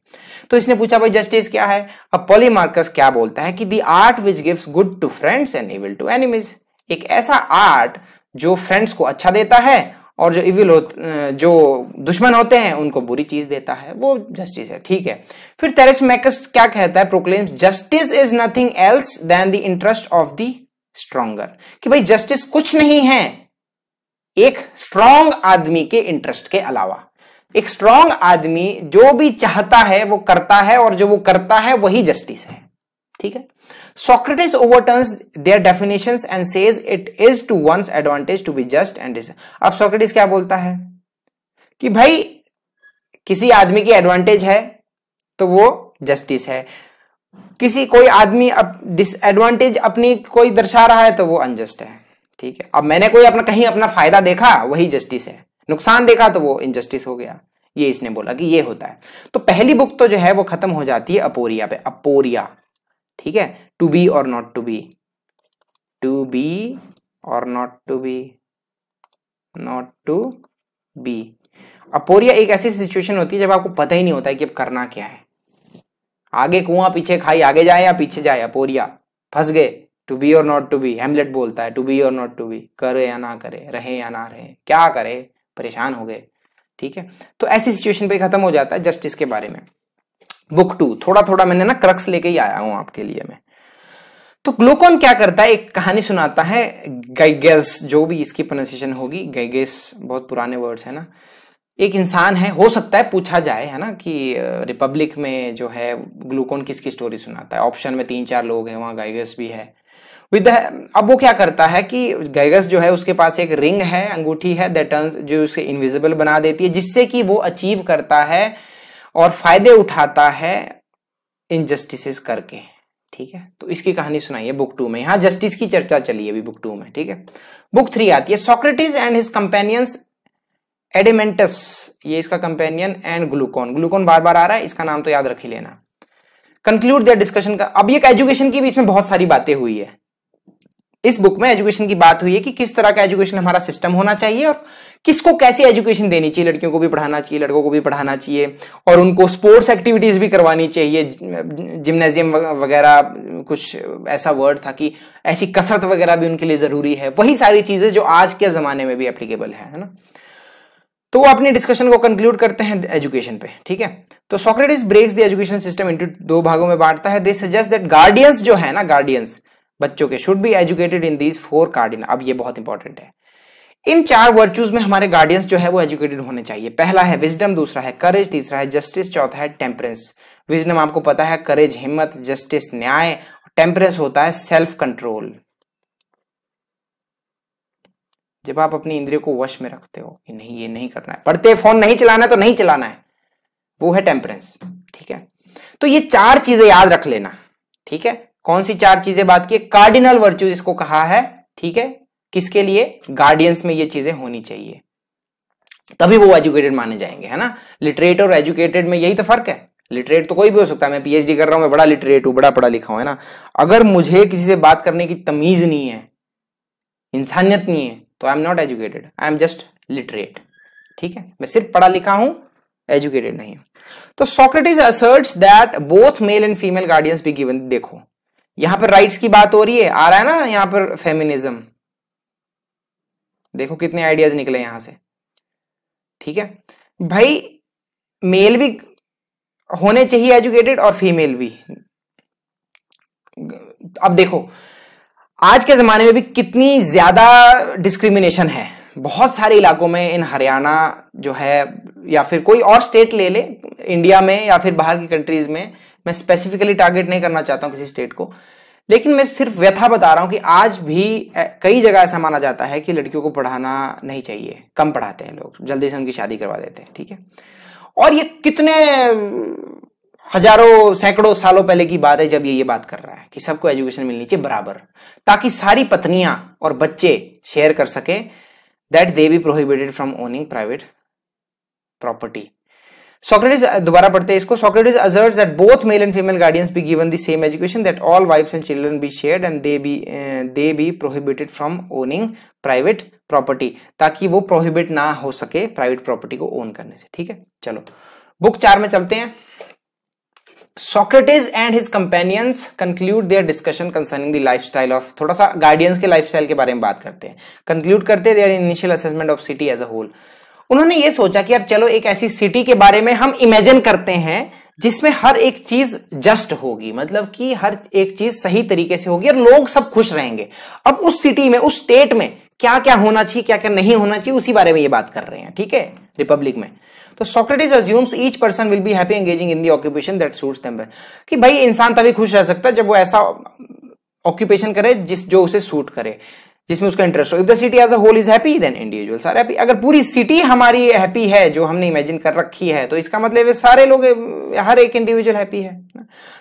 तो इसने पूछा भाई जस्टिस क्या है अब पॉलीमार्कस क्या बोलता है कि the art which gives good to friends and evil to enemies एक ऐसा आर्ट जो फ्रेंड्स को अच्छा देता है और जो इविल जो दुश्मन होते हैं उनको बुरी चीज देता है वो जस्टिस है ठीक है फिर टेरिस मैकस क्या कहता है proclaims justice is nothing else than the interest of the stronger कि भाई जस्टिस कुछ नहीं है एक स्ट्रांग आदमी के इंटरेस्ट के अलावा एक स्ट्रांग आदमी जो भी चाहता है वो करता है और जो वो करता है वही जस्टिस है ठीक है Socrates overturns their definition and says it is to one advantage to be just and अब सोक्रेटिस क्या बोलता है कि भाई किसी आदमी की एडवांटेज है तो वो जस्टिस है किसी कोई आदमी अप, डिसएडवांटेज अपनी कोई दर्शा रहा है तो वो अनजस्ट है ठीक है अब मैंने कोई अपना कहीं अपना फायदा देखा वही जस्टिस है नुकसान देखा तो वो इनजस्टिस हो गया ये इसने बोला कि ये होता है तो पहली बुक तो जो है वो खत्म हो जाती है अपोरिया पे अपोरिया ठीक है टू बी और not to be to be और not to be not to be aporia एक ऐसी सिचुएशन होती है जब आपको पता ही नहीं होता है कि अब करना क्या है आगे कुआं पीछे खाई आगे जाए या पीछे जाए अपोरिया फंस गए टू बी और नॉट टू बी हेमलेट बोलता है टू बी और नॉट टू बी करे या ना करे रहे या ना रहे क्या करे परेशान हो गए ठीक है तो ऐसी सिचुएशन पे खत्म हो जाता है जस्टिस के बारे में बुक टू थोड़ा थोड़ा मैंने ना क्रक्स लेके ही आया हूं आपके लिए मैं तो ग्लोकॉन क्या करता है एक कहानी सुनाता है गैगेस जो भी इसकी प्रोनाउंसिएशन होगी गैगेस बहुत पुराने वर्ड्स है ना एक इंसान है हो सकता है पूछा जाए है ना कि रिपब्लिक में जो है ग्लूकोन किसकी स्टोरी सुनाता है ऑप्शन में तीन चार लोग हैं वहां गाइगस भी है विद अब वो क्या करता है कि गैगस जो है उसके पास एक रिंग है अंगूठी है दैट टर्न जो उसे इनविजिबल बना देती है जिससे कि वो अचीव करता है और फायदे उठाता है इनजस्टिस करके ठीक है तो इसकी कहानी सुनाइए बुक टू में यहां जस्टिस की चर्चा चली है अभी बुक टू में ठीक है बुक थ्री आती है Socrates and his companions Adeimantus ये इसका कंपेनियन एंड ग्लूकोन ग्लूकोन बार बार आ रहा है इसका नाम तो याद रखी लेना कंक्लूड दिया डिस्कशन का अब ये एजुकेशन की भी इसमें बहुत सारी बातें हुई है इस बुक में एजुकेशन की बात हुई है कि किस तरह का एजुकेशन हमारा सिस्टम होना चाहिए और किसको कैसी एजुकेशन देनी चाहिए लड़कियों को भी पढ़ाना चाहिए लड़कों को भी पढ़ाना चाहिए और उनको स्पोर्ट्स एक्टिविटीज भी करवानी चाहिए जिम्नेजियम वगैरह कुछ ऐसा वर्ड था कि ऐसी कसरत वगैरह भी उनके लिए जरूरी है वही सारी चीजें जो आज के जमाने में भी एप्लीकेबल है ना तो वो अपने डिस्कशन को कंक्लूड करते हैं एजुकेशन पे ठीक है तो Socrates breaks the education system into दो भागों में बांटता है दे सजेस्ट दैट गार्डियंस जो है ना गार्डियंस बच्चों के should be educated in these four guardian अब ये बहुत इंपॉर्टेंट है इन चार वर्चूज में हमारे गार्डियंस जो है वो एजुकेटेड होने चाहिए पहला है विजडम दूसरा है करेज तीसरा है जस्टिस चौथा है टेम्परेंस विजडम आपको पता है करेज हिम्मत जस्टिस न्याय टेम्परेंस होता है सेल्फ कंट्रोल जब आप अपनी इंद्रियों को वश में रखते हो कि नहीं ये नहीं करना है पढ़ते फोन नहीं चलाना है तो नहीं चलाना है वो है टेम्परेंस ठीक है तो ये चार चीजें याद रख लेना ठीक है कौन सी चार चीजें बात की कार्डिनल वर्च्यूज इसको कहा है ठीक है किसके लिए गार्डियंस में ये चीजें होनी चाहिए तभी वो एजुकेटेड माने जाएंगे है ना लिटरेट और एजुकेटेड में यही तो फर्क है लिटरेट तो कोई भी हो सकता है मैं पीएचडी कर रहा हूं मैं बड़ा लिटरेट हूं बड़ा पढ़ा लिखा हूं है ना अगर मुझे किसी से बात करने की तमीज नहीं है इंसानियत नहीं है तो I am not educated I am just literate ठीक है मैं सिर्फ पढ़ा लिखा हूं एजुकेटेड नहीं तो Socrates asserts that both male and female guardians भी गिवन देखो यहां पर राइट्स की बात हो रही है आ रहा है ना यहां पर फेमिनिज्म देखो कितने आइडियाज निकले यहां से ठीक है भाई मेल भी होने चाहिए एजुकेटेड और फीमेल भी अब देखो आज के जमाने में भी कितनी ज्यादा डिस्क्रिमिनेशन है बहुत सारे इलाकों में इन हरियाणा जो है या फिर कोई और स्टेट ले ले इंडिया में या फिर बाहर की कंट्रीज में मैं स्पेसिफिकली टारगेट नहीं करना चाहता हूँ किसी स्टेट को लेकिन मैं सिर्फ व्यथा बता रहा हूं कि आज भी कई जगह ऐसा माना जाता है कि लड़कियों को पढ़ाना नहीं चाहिए कम पढ़ाते हैं लोग जल्दी से उनकी शादी करवा देते हैं ठीक है और ये कितने हजारों सैकड़ों सालों पहले की बात है जब ये ये बात कर रहा है कि सबको एजुकेशन मिलनी चाहिए बराबर ताकि सारी पत्नियां और बच्चे शेयर कर सके that they be prohibited from owning private property Socrates दोबारा पढ़ते हैं इसको Socrates asserts that both male and female guardians be given the same education that all wives and children be shared and they be uh, they be prohibited from owning private property ताकि वो prohibit ना हो सके private property को own करने से ठीक है चलो बुक चार में चलते हैं Socrates and his companions conclude their discussion concerning the lifestyle of थोड़ा सा गार्डियंस के लाइफस्टाइल के बारे में बात करते हैं कंक्लूड करते हैं their initial assessment of city as a whole उन्होंने ये सोचा कि यार चलो एक ऐसी सिटी के बारे में हम इमेजिन करते हैं जिसमें हर एक चीज जस्ट होगी मतलब कि हर एक चीज सही तरीके से होगी और लोग सब खुश रहेंगे अब उस सिटी में उस स्टेट में क्या क्या होना चाहिए क्या क्या नहीं होना चाहिए उसी बारे में ये बात कर रहे हैं ठीक है रिपब्लिक में तो Socrates assumes each person will be happy engaging in the occupation that suits them कि भाई इंसान तभी खुश रह सकता है जब वो ऐसा ऑक्यूपेशन करे जिस जो उसे सूट करे जिसमें उसका इंटरेस्ट हो if the city as a whole is happy then individual are happy अगर पूरी सिटी हमारी हैप्पी है जो हमने इमेजिन कर रखी है तो इसका मतलब सारे लोग हर एक इंडिविजुअल हैप्पी है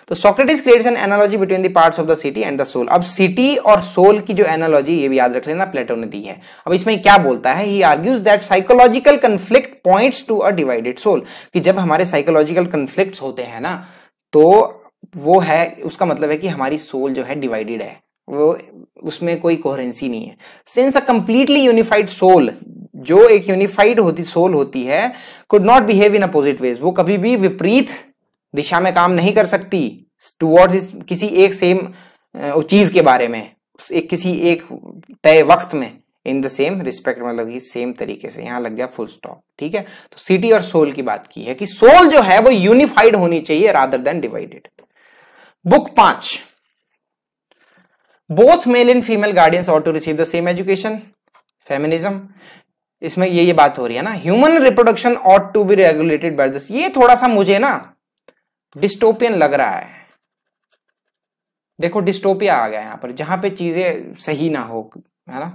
तो Socrates creates an analogy between the parts of the city and the soul अब सिटी और सोल की जो एनालॉजी ये भी याद रख लेना प्लेटो ने दी है अब इसमें क्या बोलता है he argues that psychological conflict points to a divided soul कि जब हमारे साइकोलॉजिकल कंफ्लिक्ट होते हैं ना तो वो है उसका मतलब है कि हमारी सोल जो है डिवाइडेड है वो उसमें कोई कोहरेंसी नहीं है since a completely unified soul जो एक यूनिफाइड होती सोल होती है could not behave in opposite ways वो कभी भी विपरीत दिशा में काम नहीं कर सकती टुवर्ड्स किसी एक सेम चीज के बारे में एक किसी एक तय वक्त में इन द सेम रिस्पेक्ट मतलब कि सेम तरीके से यहां लग गया फुल स्टॉप ठीक है तो सिटी और सोल की बात की है कि सोल जो है वो यूनिफाइड होनी चाहिए रादर देन डिवाइडेड बुक पांच both male and female guardians ought to receive the same education feminism इसमें ये ये बात हो रही है ना human reproduction ought to be regulated by this ये थोड़ा सा मुझे ना डिस्टोपियन लग रहा है देखो डिस्टोपिया आ गया यहां पर जहां पे चीजें सही ना हो है ना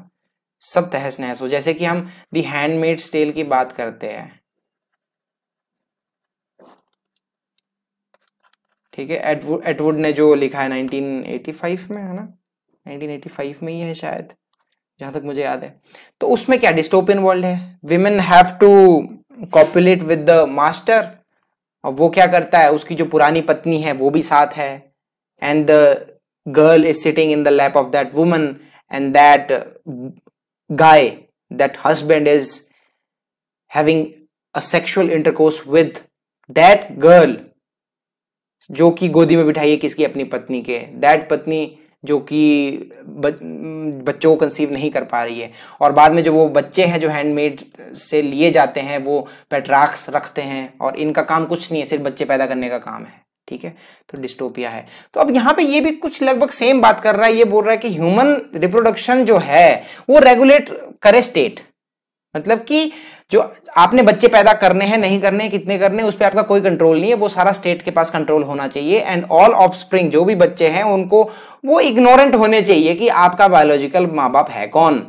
सब तहस नहस हो जैसे कि हम दी हैंडमेड स्टेल की बात करते हैं ठीक है एटवुड ने जो लिखा है 1985 में है ना 1985 में ही है शायद जहाँ तक मुझे याद है तो उसमें क्या डिस्टोपियन वर्ल्ड है women have to copulate with the master और वो क्या करता है उसकी जो पुरानी पत्नी है वो भी साथ है and the girl is sitting in the lap of that woman and that guy that husband is having a sexual intercourse with that girl जो कि गोदी में बिठाई है किसकी अपनी पत्नी के दैट पत्नी जो कि बच्चों को कंसीव नहीं कर पा रही है और बाद में जो वो बच्चे हैं जो हैंडमेड से लिए जाते हैं वो पेट्राक्स रखते हैं और इनका काम कुछ नहीं है सिर्फ बच्चे पैदा करने का काम है ठीक है तो डिस्टोपिया है तो अब यहाँ पे ये भी कुछ लगभग सेम बात कर रहा है ये बोल रहा है कि ह्यूमन रिप्रोडक्शन जो है वो रेगुलेट करे स्टेट मतलब कि जो आपने बच्चे पैदा करने हैं नहीं करने हैं कितने करने हैं उस पर आपका कोई कंट्रोल नहीं है वो सारा स्टेट के पास कंट्रोल होना चाहिए एंड ऑल ऑफ स्प्रिंग जो भी बच्चे हैं उनको वो इग्नोरेंट होने चाहिए कि आपका बायोलॉजिकल माँ बाप है कौन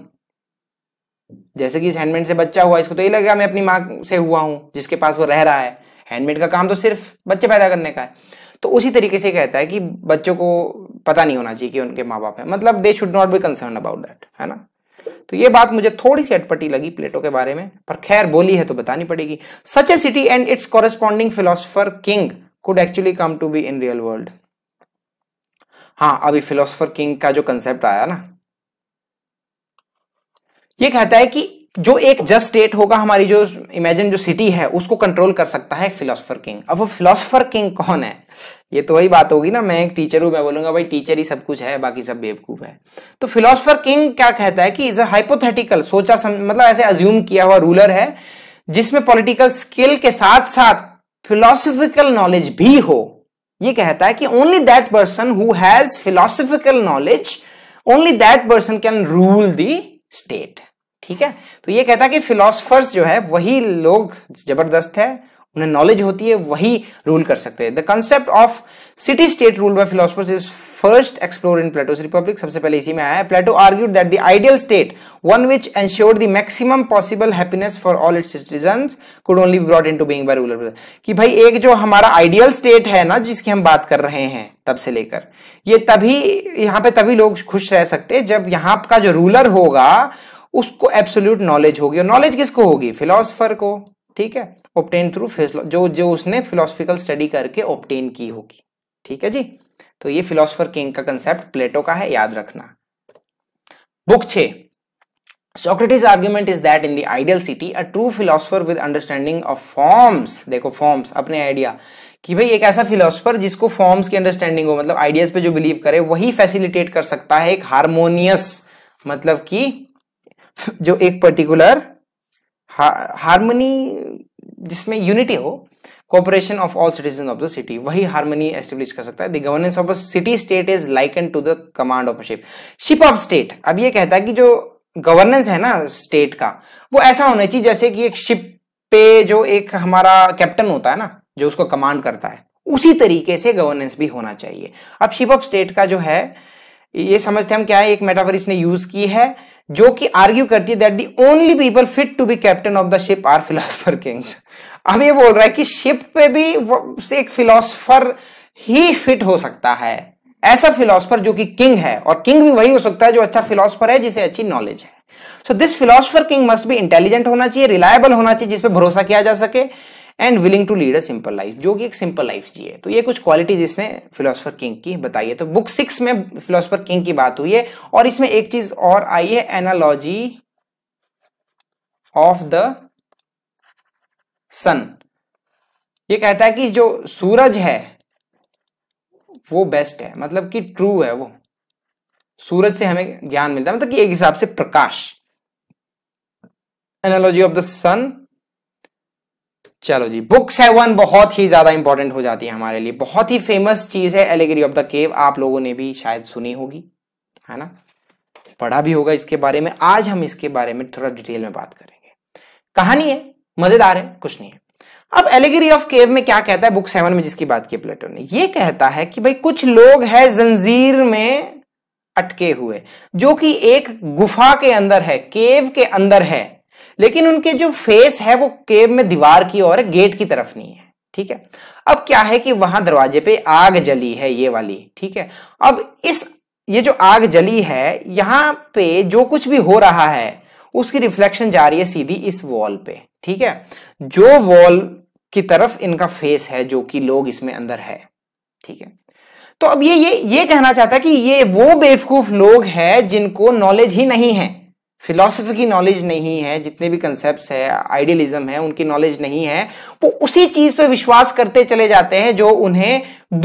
जैसे कि इस हैंडमेड से बच्चा हुआ इसको तो यही लगेगा मैं अपनी माँ से हुआ हूं जिसके पास वो रह रहा है हैंडमेड का काम तो सिर्फ बच्चे पैदा करने का है तो उसी तरीके से कहता है कि बच्चों को पता नहीं होना चाहिए कि उनके माँ बाप है मतलब they should not be concern about that है ना तो ये बात मुझे थोड़ी सी अटपटी लगी प्लेटो के बारे में पर खैर बोली है तो बतानी पड़ेगी such a city and its corresponding philosopher king could actually come to be in real world हाँ अभी फिलोसफर किंग का जो कंसेप्ट आया ना ये कहता है कि जो एक जस्ट स्टेट होगा हमारी जो इमेजिन जो सिटी है उसको कंट्रोल कर सकता है फिलोसफर किंग अब वो फिलोसफर किंग कौन है ये तो वही बात होगी ना मैं एक टीचर हूं मैं बोलूंगा भाई टीचर ही सब कुछ है बाकी सब बेवकूफ है तो फिलोसफर किंग क्या कहता है कि इज अ हाइपोथेटिकल सोचा सम, मतलब ऐसे अज्यूम किया हुआ रूलर है जिसमें पॉलिटिकल स्किल के साथ साथ फिलोसफिकल नॉलेज भी हो ये कहता है कि only that person who has philosophical knowledge only that person can rule the state ठीक है तो ये कहता है कि फिलोसफर्स जो है वही लोग जबरदस्त है उन्हें नॉलेज होती है वही रूल कर सकते हैं the concept of city state rule by philosophers is first explore in Plato's Republic सबसे पहले इसी में आया है Plato argued that the ideal state one which ensure the maximum possible happiness for all its citizen could only be brought into being by ruler कि भाई एक जो हमारा आइडियल स्टेट है ना जिसकी हम बात कर रहे हैं तब से लेकर ये तभी यहां पे तभी लोग खुश रह सकते जब यहां का जो रूलर होगा उसको एब्सोल्यूट नॉलेज होगी और नॉलेज किसको होगी फिलोसफर को ठीक है ऑप्टेन थ्रू जो जो उसने फिलोसफिकल स्टडी करके ऑप्टेन की होगी ठीक है जी तो ये फिलोसफर किंग का कंसेप्ट प्लेटो का है याद रखना बुक छे Socrates argument is that in the ideal city a true philosopher with understanding of forms देखो फॉर्म्स अपने आइडिया कि भाई एक ऐसा फिलोसफर जिसको फॉर्म्स की अंडरस्टैंडिंग हो मतलब आइडियाज पे जो बिलीव करे वही फैसिलिटेट कर सकता है एक हारमोनियस मतलब कि जो एक पर्टिकुलर हारमोनी जिसमें यूनिटी हो cooperation of all citizen of the city वही हारमोनी एस्टेब्लिश कर सकता है the governance of a city state is like to the command of ship ship of state अब ये कहता है कि जो गवर्नेंस है ना स्टेट का वो ऐसा होना चाहिए जैसे कि एक शिप पे जो एक हमारा कैप्टन होता है ना जो उसको कमांड करता है उसी तरीके से गवर्नेंस भी होना चाहिए अब शिप ऑफ स्टेट का जो है ये समझते हम क्या है एक मेटाफर इसने यूज की है जो कि आर्ग्यू करती है that the only people fit to be captain of the ship are philosopher kings अब ये बोल रहा है कि शिप पे भी एक फिलोसफर ही फिट हो सकता है ऐसा फिलोसफर जो कि किंग है और किंग भी वही हो सकता है जो अच्छा फिलोसफर है जिसे अच्छी नॉलेज है so this philosopher king must भी इंटेलिजेंट होना चाहिए रिलायबल होना चाहिए जिस पे भरोसा किया जा सके and willing to lead a simple life जो कि एक सिंपल लाइफ जी है तो ये कुछ क्वालिटीज इसने फिलोसफर किंग की बताई है तो बुक सिक्स में फिलोसफर किंग की बात हुई है और इसमें एक चीज और आई है एनालॉजी ऑफ द सन ये कहता है कि जो सूरज है वो बेस्ट है मतलब कि ट्रू है वो सूरज से हमें ज्ञान मिलता है मतलब कि एक हिसाब से प्रकाश एनालॉजी ऑफ द सन चलो जी बुक सेवन बहुत ही ज्यादा इंपॉर्टेंट हो जाती है हमारे लिए बहुत ही फेमस चीज है एलेगरी ऑफ द केव आप लोगों ने भी शायद सुनी होगी है ना पढ़ा भी होगा इसके बारे में आज हम इसके बारे में थोड़ा डिटेल में बात करेंगे कहानी है मजेदार है कुछ नहीं है अब एलेगरी ऑफ केव में क्या कहता है बुक सेवन में जिसकी बात की प्लेटो ने ये कहता है कि भाई कुछ लोग है जंजीर में अटके हुए जो कि एक गुफा के अंदर है केव के अंदर है लेकिन उनके जो फेस है वो केव में दीवार की और गेट की तरफ नहीं है ठीक है अब क्या है कि वहां दरवाजे पे आग जली है ये वाली ठीक है अब इस ये जो आग जली है यहां पे जो कुछ भी हो रहा है उसकी रिफ्लेक्शन जा रही है सीधी इस वॉल पे ठीक है जो वॉल की तरफ इनका फेस है जो कि लोग इसमें अंदर है ठीक है तो अब ये ये ये कहना चाहता है कि ये वो बेवकूफ लोग हैं जिनको नॉलेज ही नहीं है फिलोसफी की नॉलेज नहीं है जितने भी कंसेप्ट है आइडियलिज्म है उनकी नॉलेज नहीं है वो उसी चीज पे विश्वास करते चले जाते हैं जो उन्हें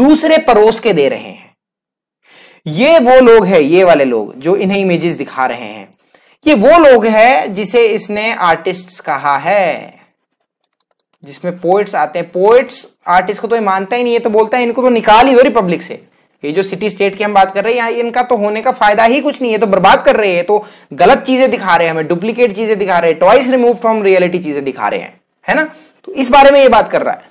दूसरे परोस के दे रहे हैं ये वो लोग है ये वाले लोग जो इन्हें इमेजेस दिखा रहे हैं ये वो लोग है जिसे इसने आर्टिस्ट कहा है जिसमें पोइट्स आते हैं पोइट्स आर्टिस्ट को तो ये मानता ही नहीं है तो बोलता है इनको तो निकाल ही दो रिपब्लिक से ये जो सिटी स्टेट की हम बात कर रहे हैं यहाँ इनका तो होने का फायदा ही कुछ नहीं है तो बर्बाद कर रहे हैं तो गलत चीजें दिखा रहे हैं हमें डुप्लीकेट चीजें दिखा रहे हैं टॉइस रिमूव फ्रॉम रियलिटी चीजें दिखा रहे हैं है ना तो इस बारे में ये बात कर रहा है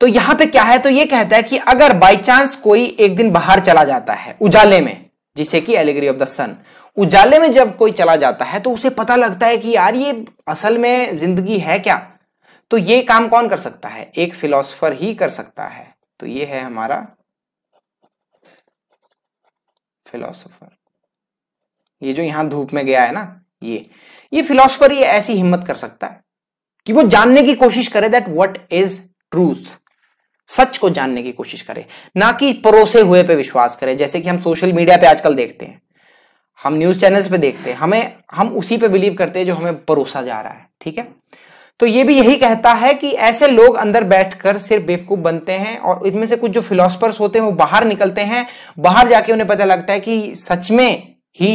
तो यहां पे क्या है तो ये कहता है कि अगर बाई चांस कोई एक दिन बाहर चला जाता है उजाले में जिसे कि एलिग्री ऑफ द सन उजाले में जब कोई चला जाता है तो उसे पता लगता है कि यार ये असल में जिंदगी है क्या तो ये काम कौन कर सकता है एक फिलोसफर ही कर सकता है तो ये है हमारा फिलोसोफर ये जो यहां धूप में गया है ना ये ये फिलोसोफर ये ऐसी हिम्मत कर सकता है कि वो जानने की कोशिश करे दैट व्हाट इज ट्रूथ सच को जानने की कोशिश करे ना कि परोसे हुए पे विश्वास करे जैसे कि हम सोशल मीडिया पे आजकल देखते हैं हम न्यूज चैनल्स पे देखते हैं हमें हम उसी पे बिलीव करते हैं जो हमें परोसा जा रहा है ठीक है तो ये भी यही कहता है कि ऐसे लोग अंदर बैठकर सिर्फ बेवकूफ बनते हैं और इनमें से कुछ जो फिलोसफर्स होते हैं वो बाहर निकलते हैं बाहर जाके उन्हें पता लगता है कि सच में ही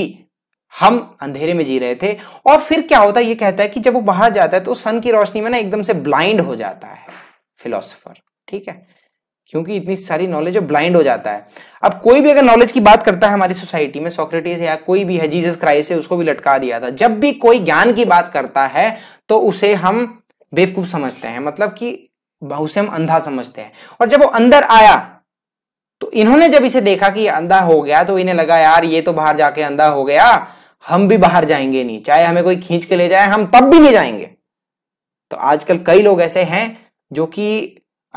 हम अंधेरे में जी रहे थे और फिर क्या होता है ये कहता है कि जब वो बाहर जाता है तो सन की रोशनी में ना एकदम से ब्लाइंड हो जाता है फिलोसफर ठीक है क्योंकि इतनी सारी नॉलेज जो ब्लाइंड हो जाता है अब कोई भी अगर नॉलेज की बात करता है हमारी सोसाइटी में सोक्रेटिस या कोई भी है जीसस क्राइस्ट है उसको भी लटका दिया था जब भी कोई ज्ञान की बात करता है तो उसे हम बेवकूफ समझते हैं मतलब कि उसे हम अंधा समझते हैं और जब वो अंदर आया तो इन्होंने जब इसे देखा कि अंधा हो गया तो इन्हें लगा यार ये तो बाहर जाके अंधा हो गया हम भी बाहर जाएंगे नहीं चाहे हमें कोई खींच के ले जाए हम तब भी नहीं जाएंगे तो आजकल कई लोग ऐसे हैं जो कि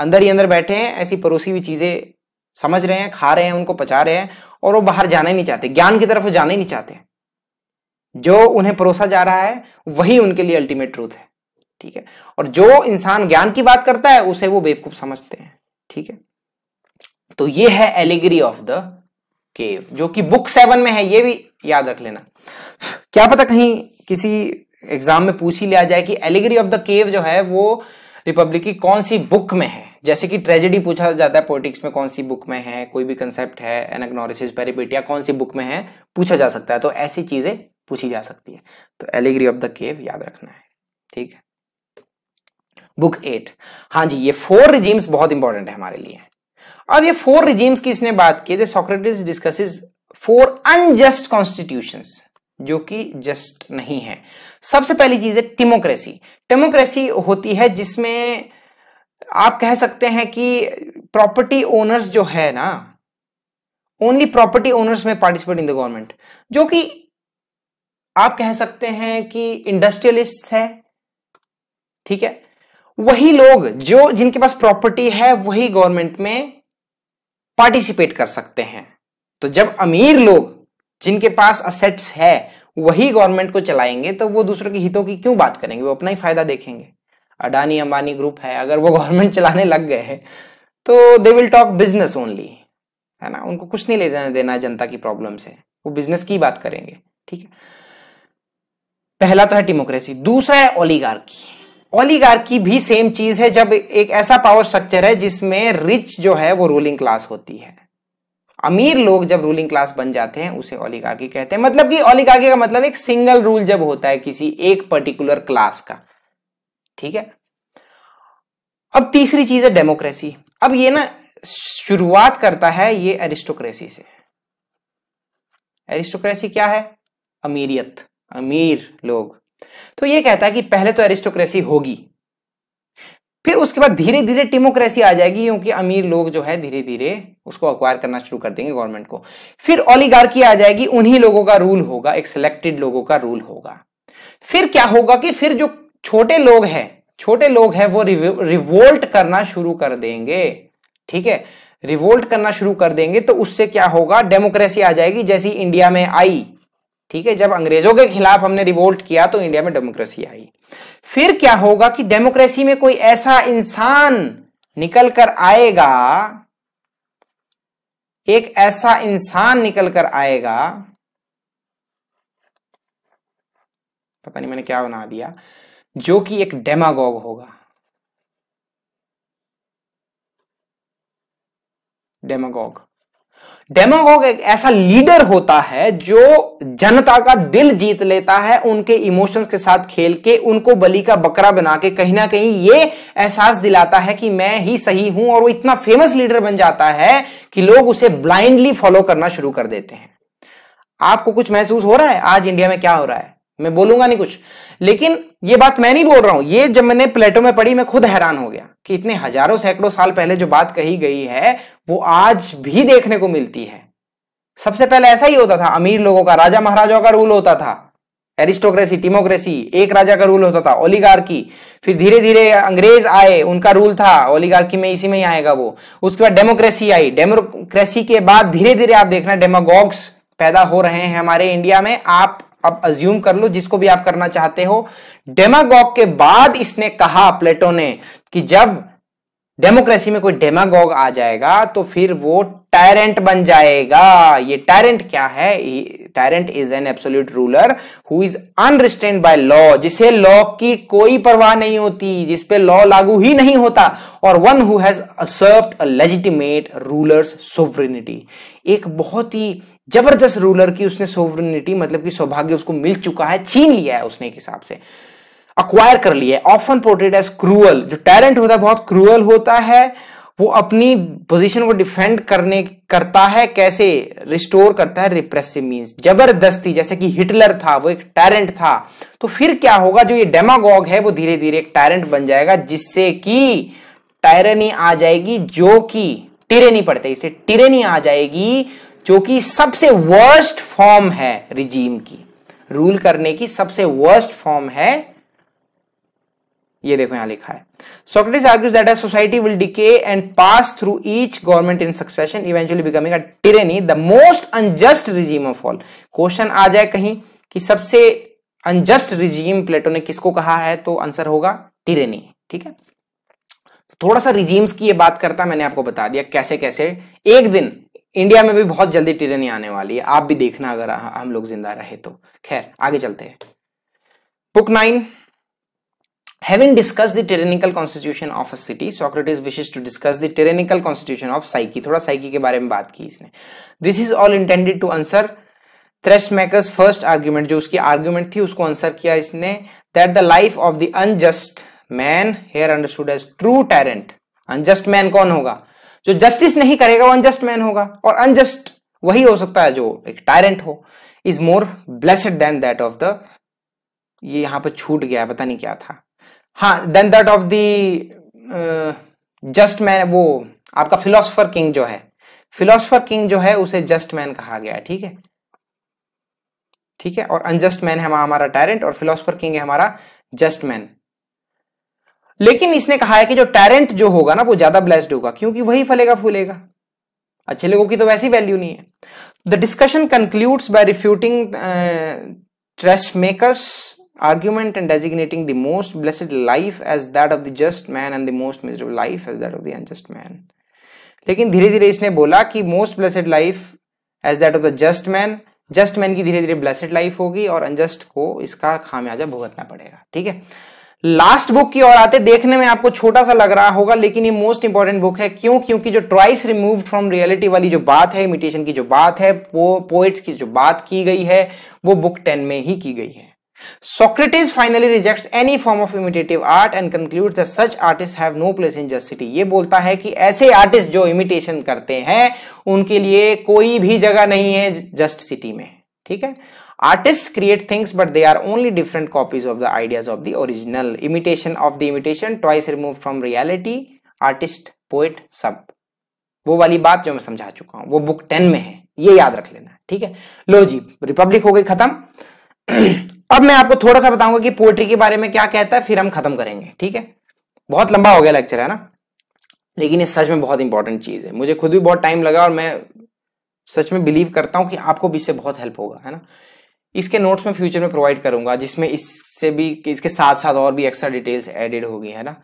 अंदर ही अंदर बैठे हैं ऐसी परोसी हुई चीजें समझ रहे हैं खा रहे हैं उनको पचा रहे हैं और वो बाहर जाना ही नहीं चाहते ज्ञान की तरफ वो जाना ही नहीं चाहते जो उन्हें परोसा जा रहा है वही उनके लिए अल्टीमेट ट्रूथ है ठीक है और जो इंसान ज्ञान की बात करता है उसे वो बेवकूफ समझते हैं ठीक है तो ये है एलिगरी ऑफ द केव जो कि बुक सेवन में है ये भी याद रख लेना क्या पता कहीं किसी एग्जाम में पूछ ही लिया जाए कि एलिगरी ऑफ द केव जो है वो रिपब्लिक की कौन सी बुक में है जैसे कि ट्रेजेडी पूछा जाता है पॉलिटिक्स में कौन सी बुक में है कोई भी कंसेप्ट है एनग्नोरिस पेरिपेटिया कौन सी बुक में है पूछा जा सकता है तो ऐसी चीजें पूछी जा सकती है तो एलिग्री ऑफ द केव याद रखना है ठीक है बुक एट हाँ जी ये फोर रिजीम्स बहुत इंपॉर्टेंट है हमारे लिए अब ये फोर रिजीम्स की इसने बात की Socrates discusses four unjust constitutions जो कि जस्ट नहीं है सबसे पहली चीज है डेमोक्रेसी डेमोक्रेसी होती है जिसमें आप कह सकते हैं कि प्रॉपर्टी ओनर्स जो है ना ओनली प्रॉपर्टी ओनर्स में पार्टिसिपेट इन द गवर्नमेंट जो कि आप कह सकते हैं कि इंडस्ट्रियलिस्ट है ठीक है वही लोग जो जिनके पास प्रॉपर्टी है वही गवर्नमेंट में पार्टिसिपेट कर सकते हैं तो जब अमीर लोग जिनके पास असेट्स है वही गवर्नमेंट को चलाएंगे तो वो दूसरों के हितों की क्यों बात करेंगे वो अपना ही फायदा देखेंगे अडानी अंबानी ग्रुप है अगर वो गवर्नमेंट चलाने लग गए तो they will talk business only है ना उनको कुछ नहीं लेना देना जनता की प्रॉब्लम से वो बिजनेस की बात करेंगे ठीक है पहला तो है डेमोक्रेसी दूसरा है ओलीगार्की ओलीगार्की भी सेम चीज है जब एक ऐसा पावर स्ट्रक्चर है जिसमें रिच जो है वो रूलिंग क्लास होती है अमीर लोग जब रूलिंग क्लास बन जाते हैं उसे ओलिगार्की कहते हैं मतलब कि ओलिगार्की का मतलब एक सिंगल रूल जब होता है किसी एक पर्टिकुलर क्लास का ठीक है अब तीसरी चीज है डेमोक्रेसी अब ये ना शुरुआत करता है ये एरिस्टोक्रेसी से एरिस्टोक्रेसी क्या है अमीरियत अमीर लोग तो ये कहता है कि पहले तो एरिस्टोक्रेसी होगी फिर उसके बाद धीरे धीरे डेमोक्रेसी आ जाएगी क्योंकि अमीर लोग जो है धीरे धीरे उसको अक्वायर करना शुरू कर देंगे गवर्नमेंट को फिर ओलीगार्की आ जाएगी उन्हीं लोगों का रूल होगा एक सिलेक्टेड लोगों का रूल होगा फिर क्या होगा कि फिर जो छोटे लोग हैं छोटे लोग हैं वो रिवोल्ट करना शुरू कर देंगे ठीक है रिवोल्ट करना शुरू कर देंगे तो उससे क्या होगा डेमोक्रेसी आ जाएगी जैसी इंडिया में आई ठीक है जब अंग्रेजों के खिलाफ हमने रिवोल्ट किया तो इंडिया में डेमोक्रेसी आई फिर क्या होगा कि डेमोक्रेसी में कोई ऐसा इंसान निकल कर आएगा एक ऐसा इंसान निकल कर आएगा पता नहीं मैंने क्या बना दिया जो कि एक डेमागॉग होगा डेमागॉग डेमोगोग एक ऐसा लीडर होता है जो जनता का दिल जीत लेता है उनके इमोशंस के साथ खेल के उनको बलि का बकरा बना के कहीं ना कहीं ये एहसास दिलाता है कि मैं ही सही हूं और वो इतना फेमस लीडर बन जाता है कि लोग उसे ब्लाइंडली फॉलो करना शुरू कर देते हैं आपको कुछ महसूस हो रहा है आज इंडिया में क्या हो रहा है मैं बोलूंगा नहीं कुछ लेकिन ये बात मैं नहीं बोल रहा हूं ये जब मैंने प्लेटो में पढ़ी मैं खुद हैरान हो गया कि इतने हजारों सैकड़ों साल पहले जो बात कही गई है वो आज भी देखने को मिलती है सबसे पहले ऐसा ही होता था अमीर लोगों का राजा महाराजाओं का रूल होता था एरिस्टोक्रेसी टीमोक्रेसी एक राजा का रूल होता था ओलीगार्की फिर धीरे धीरे अंग्रेज आए उनका रूल था ओलीगार्की में इसी में ही आएगा वो उसके बाद डेमोक्रेसी आई डेमोक्रेसी के बाद धीरे धीरे आप देख रहे हैं डेमोगॉग्स पैदा हो रहे हैं हमारे इंडिया में आप अब अज्यूम कर लो जिसको भी आप करना चाहते हो डेमागॉग के बाद इसने कहा प्लेटो ने कि जब डेमोक्रेसी में कोई डेमागॉग आ जाएगा तो फिर वो टायरेंट बन जाएगा ये टायरेंट क्या है tyrant is an absolute ruler who is unrestrained by law जिसे लॉ की कोई परवाह नहीं होती जिस पे लॉ लागू ही नहीं होता और one who has usurped a legitimate rulers sovereignty एक बहुत ही जबरदस्त रूलर की उसने सोवरिटी मतलब कि सौभाग्य उसको मिल चुका है छीन लिया है उसने एक हिसाब से अक्वायर कर लिया है ऑफन पोर्टेड एज क्रूअल जो टैलेंट होता है बहुत क्रूअल होता है वो अपनी पोजीशन को डिफेंड करने करता है कैसे रिस्टोर करता है रिप्रेसिव मीन्स जबरदस्ती जैसे कि हिटलर था वो एक टैलेंट था तो फिर क्या होगा जो ये डेमागॉग है वो धीरे धीरे एक टैलेंट बन जाएगा जिससे कि टायरनी आ जाएगी जो कि टिरेनी पड़ते इसे टिरेनी आ जाएगी जो कि सबसे वर्स्ट फॉर्म है रिजीम की रूल करने की सबसे वर्स्ट फॉर्म है ये देखो यहां लिखा है Socrates argues that society will decay and pass through each government in succession eventually becoming a tyranny the most unjust regime of all question आ जाए कहीं कि सबसे अनजस्ट रिजीम प्लेटो ने किसको कहा है तो आंसर होगा टिरेनी ठीक है थोड़ा सा रिजीम्स की ये बात करता मैंने आपको बता दिया कैसे कैसे एक दिन इंडिया में भी बहुत जल्दी ट्रेन आने वाली है आप भी देखना अगर हम लोग जिंदा रहे तो खैर आगे चलते हैं book nine Having discussed the tyrannical constitution of a city, Socrates wishes to discuss the tyrannical constitution of psyche. थोड़ा psyche के बारे में बात की इसने This is all intended to answer Thrasymachus' first argument, जो उसकी argument थी उसको answer किया इसने That the life of the unjust man, here understood as true tyrant, unjust man कौन होगा जो जस्टिस नहीं करेगा वो अनजस्ट मैन होगा और अनजस्ट वही हो सकता है जो एक टायरेंट हो is more blessed than that of the ये यहां पर छूट गया पता नहीं क्या था हाँ then that of the just man वो आपका फिलोसफर किंग जो है फिलोसफर किंग जो है उसे जस्ट मैन कहा गया है ठीक है ठीक है और अनजस्ट मैन है हमारा टायरेंट और फिलोसफर किंग है हमारा जस्ट मैन लेकिन इसने कहा है कि जो टैलेंट जो होगा ना वो ज्यादा ब्लेस्ड होगा क्योंकि वही फलेगा फूलेगा अच्छे लोगों की तो वैसी वैल्यू नहीं है the discussion concludes by refuting Thrasymachus argument and designating the most blessed life as that of the just man and the most miserable life as that of the unjust man लेकिन धीरे धीरे इसने बोला कि most blessed life as that of the just man just man की धीरे धीरे blessed life होगी और अनजस्ट को इसका खामियाजा भुगतना पड़ेगा ठीक है लास्ट बुक की ओर आते देखने में आपको छोटा सा लग रहा होगा लेकिन ये मोस्ट इंपॉर्टेंट बुक है क्यों क्योंकि जो ट्वाइस रिमूव फ्रॉम रियलिटी वाली जो बात है इमिटेशन की जो बात है वो पोएट्स की जो बात की गई है वो बुक टेन में ही की गई है Socrates finally rejects any form of imitative art and conclude such artists have no place in just city ये बोलता है कि ऐसे आर्टिस्ट जो इमिटेशन करते हैं उनके लिए कोई भी जगह नहीं है जस्ट सिटी में ठीक है artist create things but they are only different copies of the ideas of the original imitation of the imitation twice remove from reality artist poet सब वो वाली बात जो मैं समझा चुका हूं वो बुक टेन में है ये याद रख लेना ठीक है लो जी रिपब्लिक हो गई खत्म अब मैं आपको थोड़ा सा बताऊंगा कि पोएट्री के बारे में क्या कहता है फिर हम खत्म करेंगे ठीक है बहुत लंबा हो गया लेक्चर है ना लेकिन ये सच में बहुत इंपॉर्टेंट चीज है मुझे खुद भी बहुत टाइम लगा और मैं सच में बिलीव करता हूं कि आपको भी इससे बहुत हेल्प होगा है ना इसके नोट्स में फ्यूचर में प्रोवाइड करूंगा जिसमें इससे भी इसके साथ साथ और भी एक्स्ट्रा डिटेल्स एडेड होगी है ना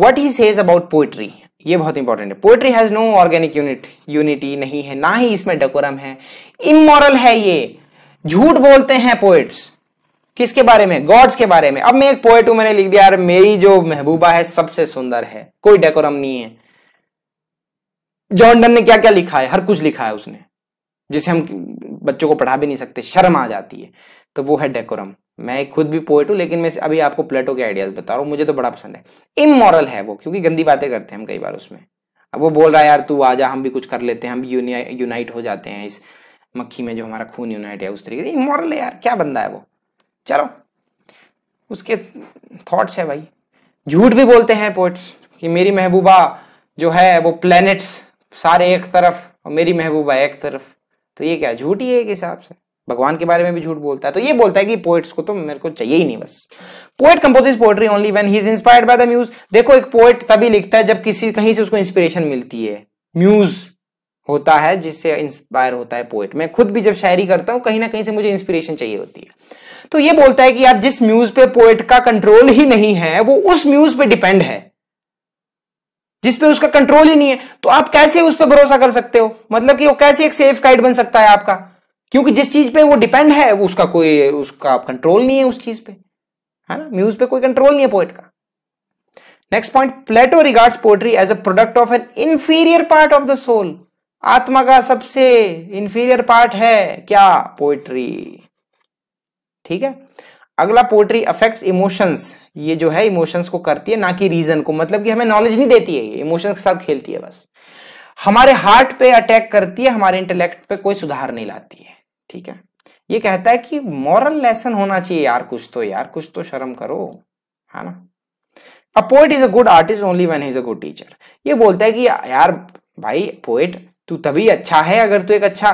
what he says about poetry ये बहुत इंपॉर्टेंट है poetry has no organic unit unity नहीं है ना ही इसमें डेकोरम है इमोरल है ये झूठ बोलते हैं पोइट्स किसके बारे में गॉड्स के बारे में अब मैं एक पोएट हूं मैंने लिख दिया यार मेरी जो महबूबा है सबसे सुंदर है कोई डेकोरम नहीं है जॉन डन ने क्या क्या लिखा है हर कुछ लिखा है उसने जिसे हम बच्चों को पढ़ा भी नहीं सकते शर्म आ जाती है तो वो है डेकोरम मैं खुद भी पोएट हूँ लेकिन मैं अभी आपको प्लेटो के आइडियाज बता रहा हूँ मुझे तो बड़ा पसंद है इमोरल है वो क्योंकि गंदी बातें करते हैं हम कई बार उसमें अब वो बोल रहा है यार तू आजा हम भी कुछ कर लेते हैं हम भी यूनाइट हो जाते हैं इस मक्खी में जो हमारा खून यूनाइट है उस तरीके से इमोरल है यार क्या बंदा है वो चलो उसके थॉट्स है भाई झूठ भी बोलते हैं पोइट्स कि मेरी महबूबा जो है वो प्लैनेट्स सारे एक तरफ और मेरी महबूबा एक तरफ तो ये क्या झूठ ही है एक हिसाब से भगवान के बारे में भी झूठ बोलता है तो ये बोलता है कि पोएट्स को तो मेरे को चाहिए ही नहीं बस poet is poetry only when he is inspired by the muse देखो एक पोएट तभी लिखता है जब किसी कहीं से उसको इंस्पिरेशन मिलती है म्यूज होता है जिससे इंस्पायर होता है पोइट मैं खुद भी जब शायरी करता हूं कहीं ना कहीं से मुझे इंस्पिरेशन चाहिए होती है तो ये बोलता है कि यार जिस म्यूज पे पोइट का कंट्रोल ही नहीं है वो उस म्यूज पे डिपेंड है जिस पे उसका कंट्रोल ही नहीं है तो आप कैसे उस पर भरोसा कर सकते हो मतलब कि वो कैसे एक सेफ गाइड बन सकता है आपका क्योंकि जिस चीज पे वो डिपेंड है उसका कोई उसका कंट्रोल नहीं है उस चीज पे है ना म्यूज पे कोई कंट्रोल नहीं है पोइट का next point Plato regards poetry as a product of an inferior part of the soul आत्मा का सबसे इंफीरियर पार्ट है क्या पोएट्री ठीक है अगला पोएट्री अफेक्ट्स इमोशंस ये जो है इमोशंस को करती है ना कि रीजन को मतलब कि हमें नॉलेज नहीं देती है ये इमोशंस के साथ खेलती है बस हमारे हार्ट पे अटैक करती है हमारे इंटेलेक्ट पे कोई सुधार नहीं लाती है ठीक है ये कहता है कि मॉरल लेसन होना चाहिए यार कुछ तो यार कुछ तो शर्म करो है ना a poet is a good artist only when is a good teacher ये बोलता है कि यार भाई पोएट तू तभी अच्छा है अगर तू एक अच्छा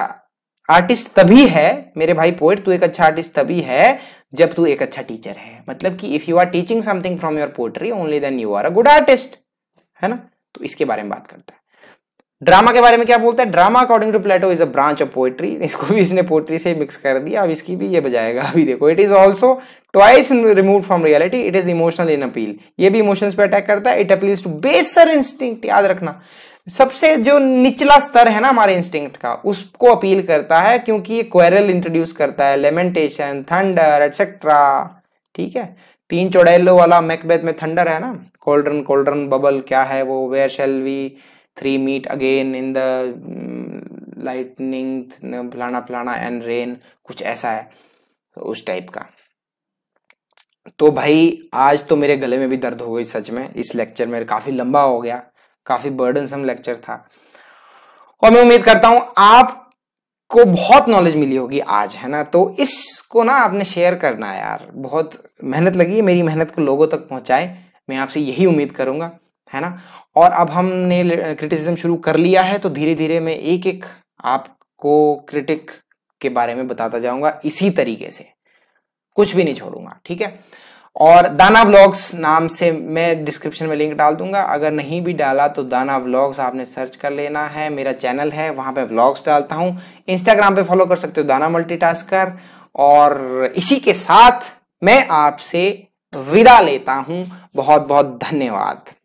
आर्टिस्ट तभी है मेरे भाई पोएट तू एक अच्छा आर्टिस्ट तभी है जब तू एक अच्छा टीचर है मतलब कि if you are teaching something from your poetry only then you are a good artist है ना तो इसके बारे में बात करता है ड्रामा के बारे में क्या बोलता है drama according to Plato is a branch of poetry इसको भी इसने पोएट्री से मिक्स कर दिया अब इसकी भी ये बजाएगा अभी देखो it is also twice remove from reality it is emotional in appeal ये भी इमोशंस पे अटैक करता है it appeals to baser instinct याद रखना सबसे जो निचला स्तर है ना हमारे इंस्टिंक्ट का उसको अपील करता है क्योंकि ये क्वेरल इंट्रोड्यूस करता है लेमेंटेशन थंडर एटसेट्रा ठीक है तीन चौड़ेलो वाला मैकबेथ में थंडर है ना कोल्ड्रन कोल्ड्रन बबल क्या है वो where shall we three meet again in the lightning फलाना फलाना एंड रेन कुछ ऐसा है तो उस टाइप का तो भाई आज तो मेरे गले में भी दर्द हो गई सच में इस लेक्चर में काफ़ी लंबा हो गया काफी बर्डनसम लेक्चर था और मैं उम्मीद करता हूं आपको बहुत नॉलेज मिली होगी आज है ना तो इसको ना आपने शेयर करना यार बहुत मेहनत लगी मेरी मेहनत को लोगों तक पहुंचाए मैं आपसे यही उम्मीद करूंगा है ना और अब हमने क्रिटिसिज्म शुरू कर लिया है तो धीरे धीरे मैं एक एक आपको क्रिटिक के बारे में बताता जाऊंगा इसी तरीके से कुछ भी नहीं छोड़ूंगा ठीक है और दाना व्लॉग्स नाम से मैं डिस्क्रिप्शन में लिंक डाल दूंगा अगर नहीं भी डाला तो दाना व्लॉग्स आपने सर्च कर लेना है मेरा चैनल है वहां पे व्लॉग्स डालता हूं इंस्टाग्राम पे फॉलो कर सकते हो दाना मल्टीटास्कर और इसी के साथ मैं आपसे विदा लेता हूं बहुत बहुत धन्यवाद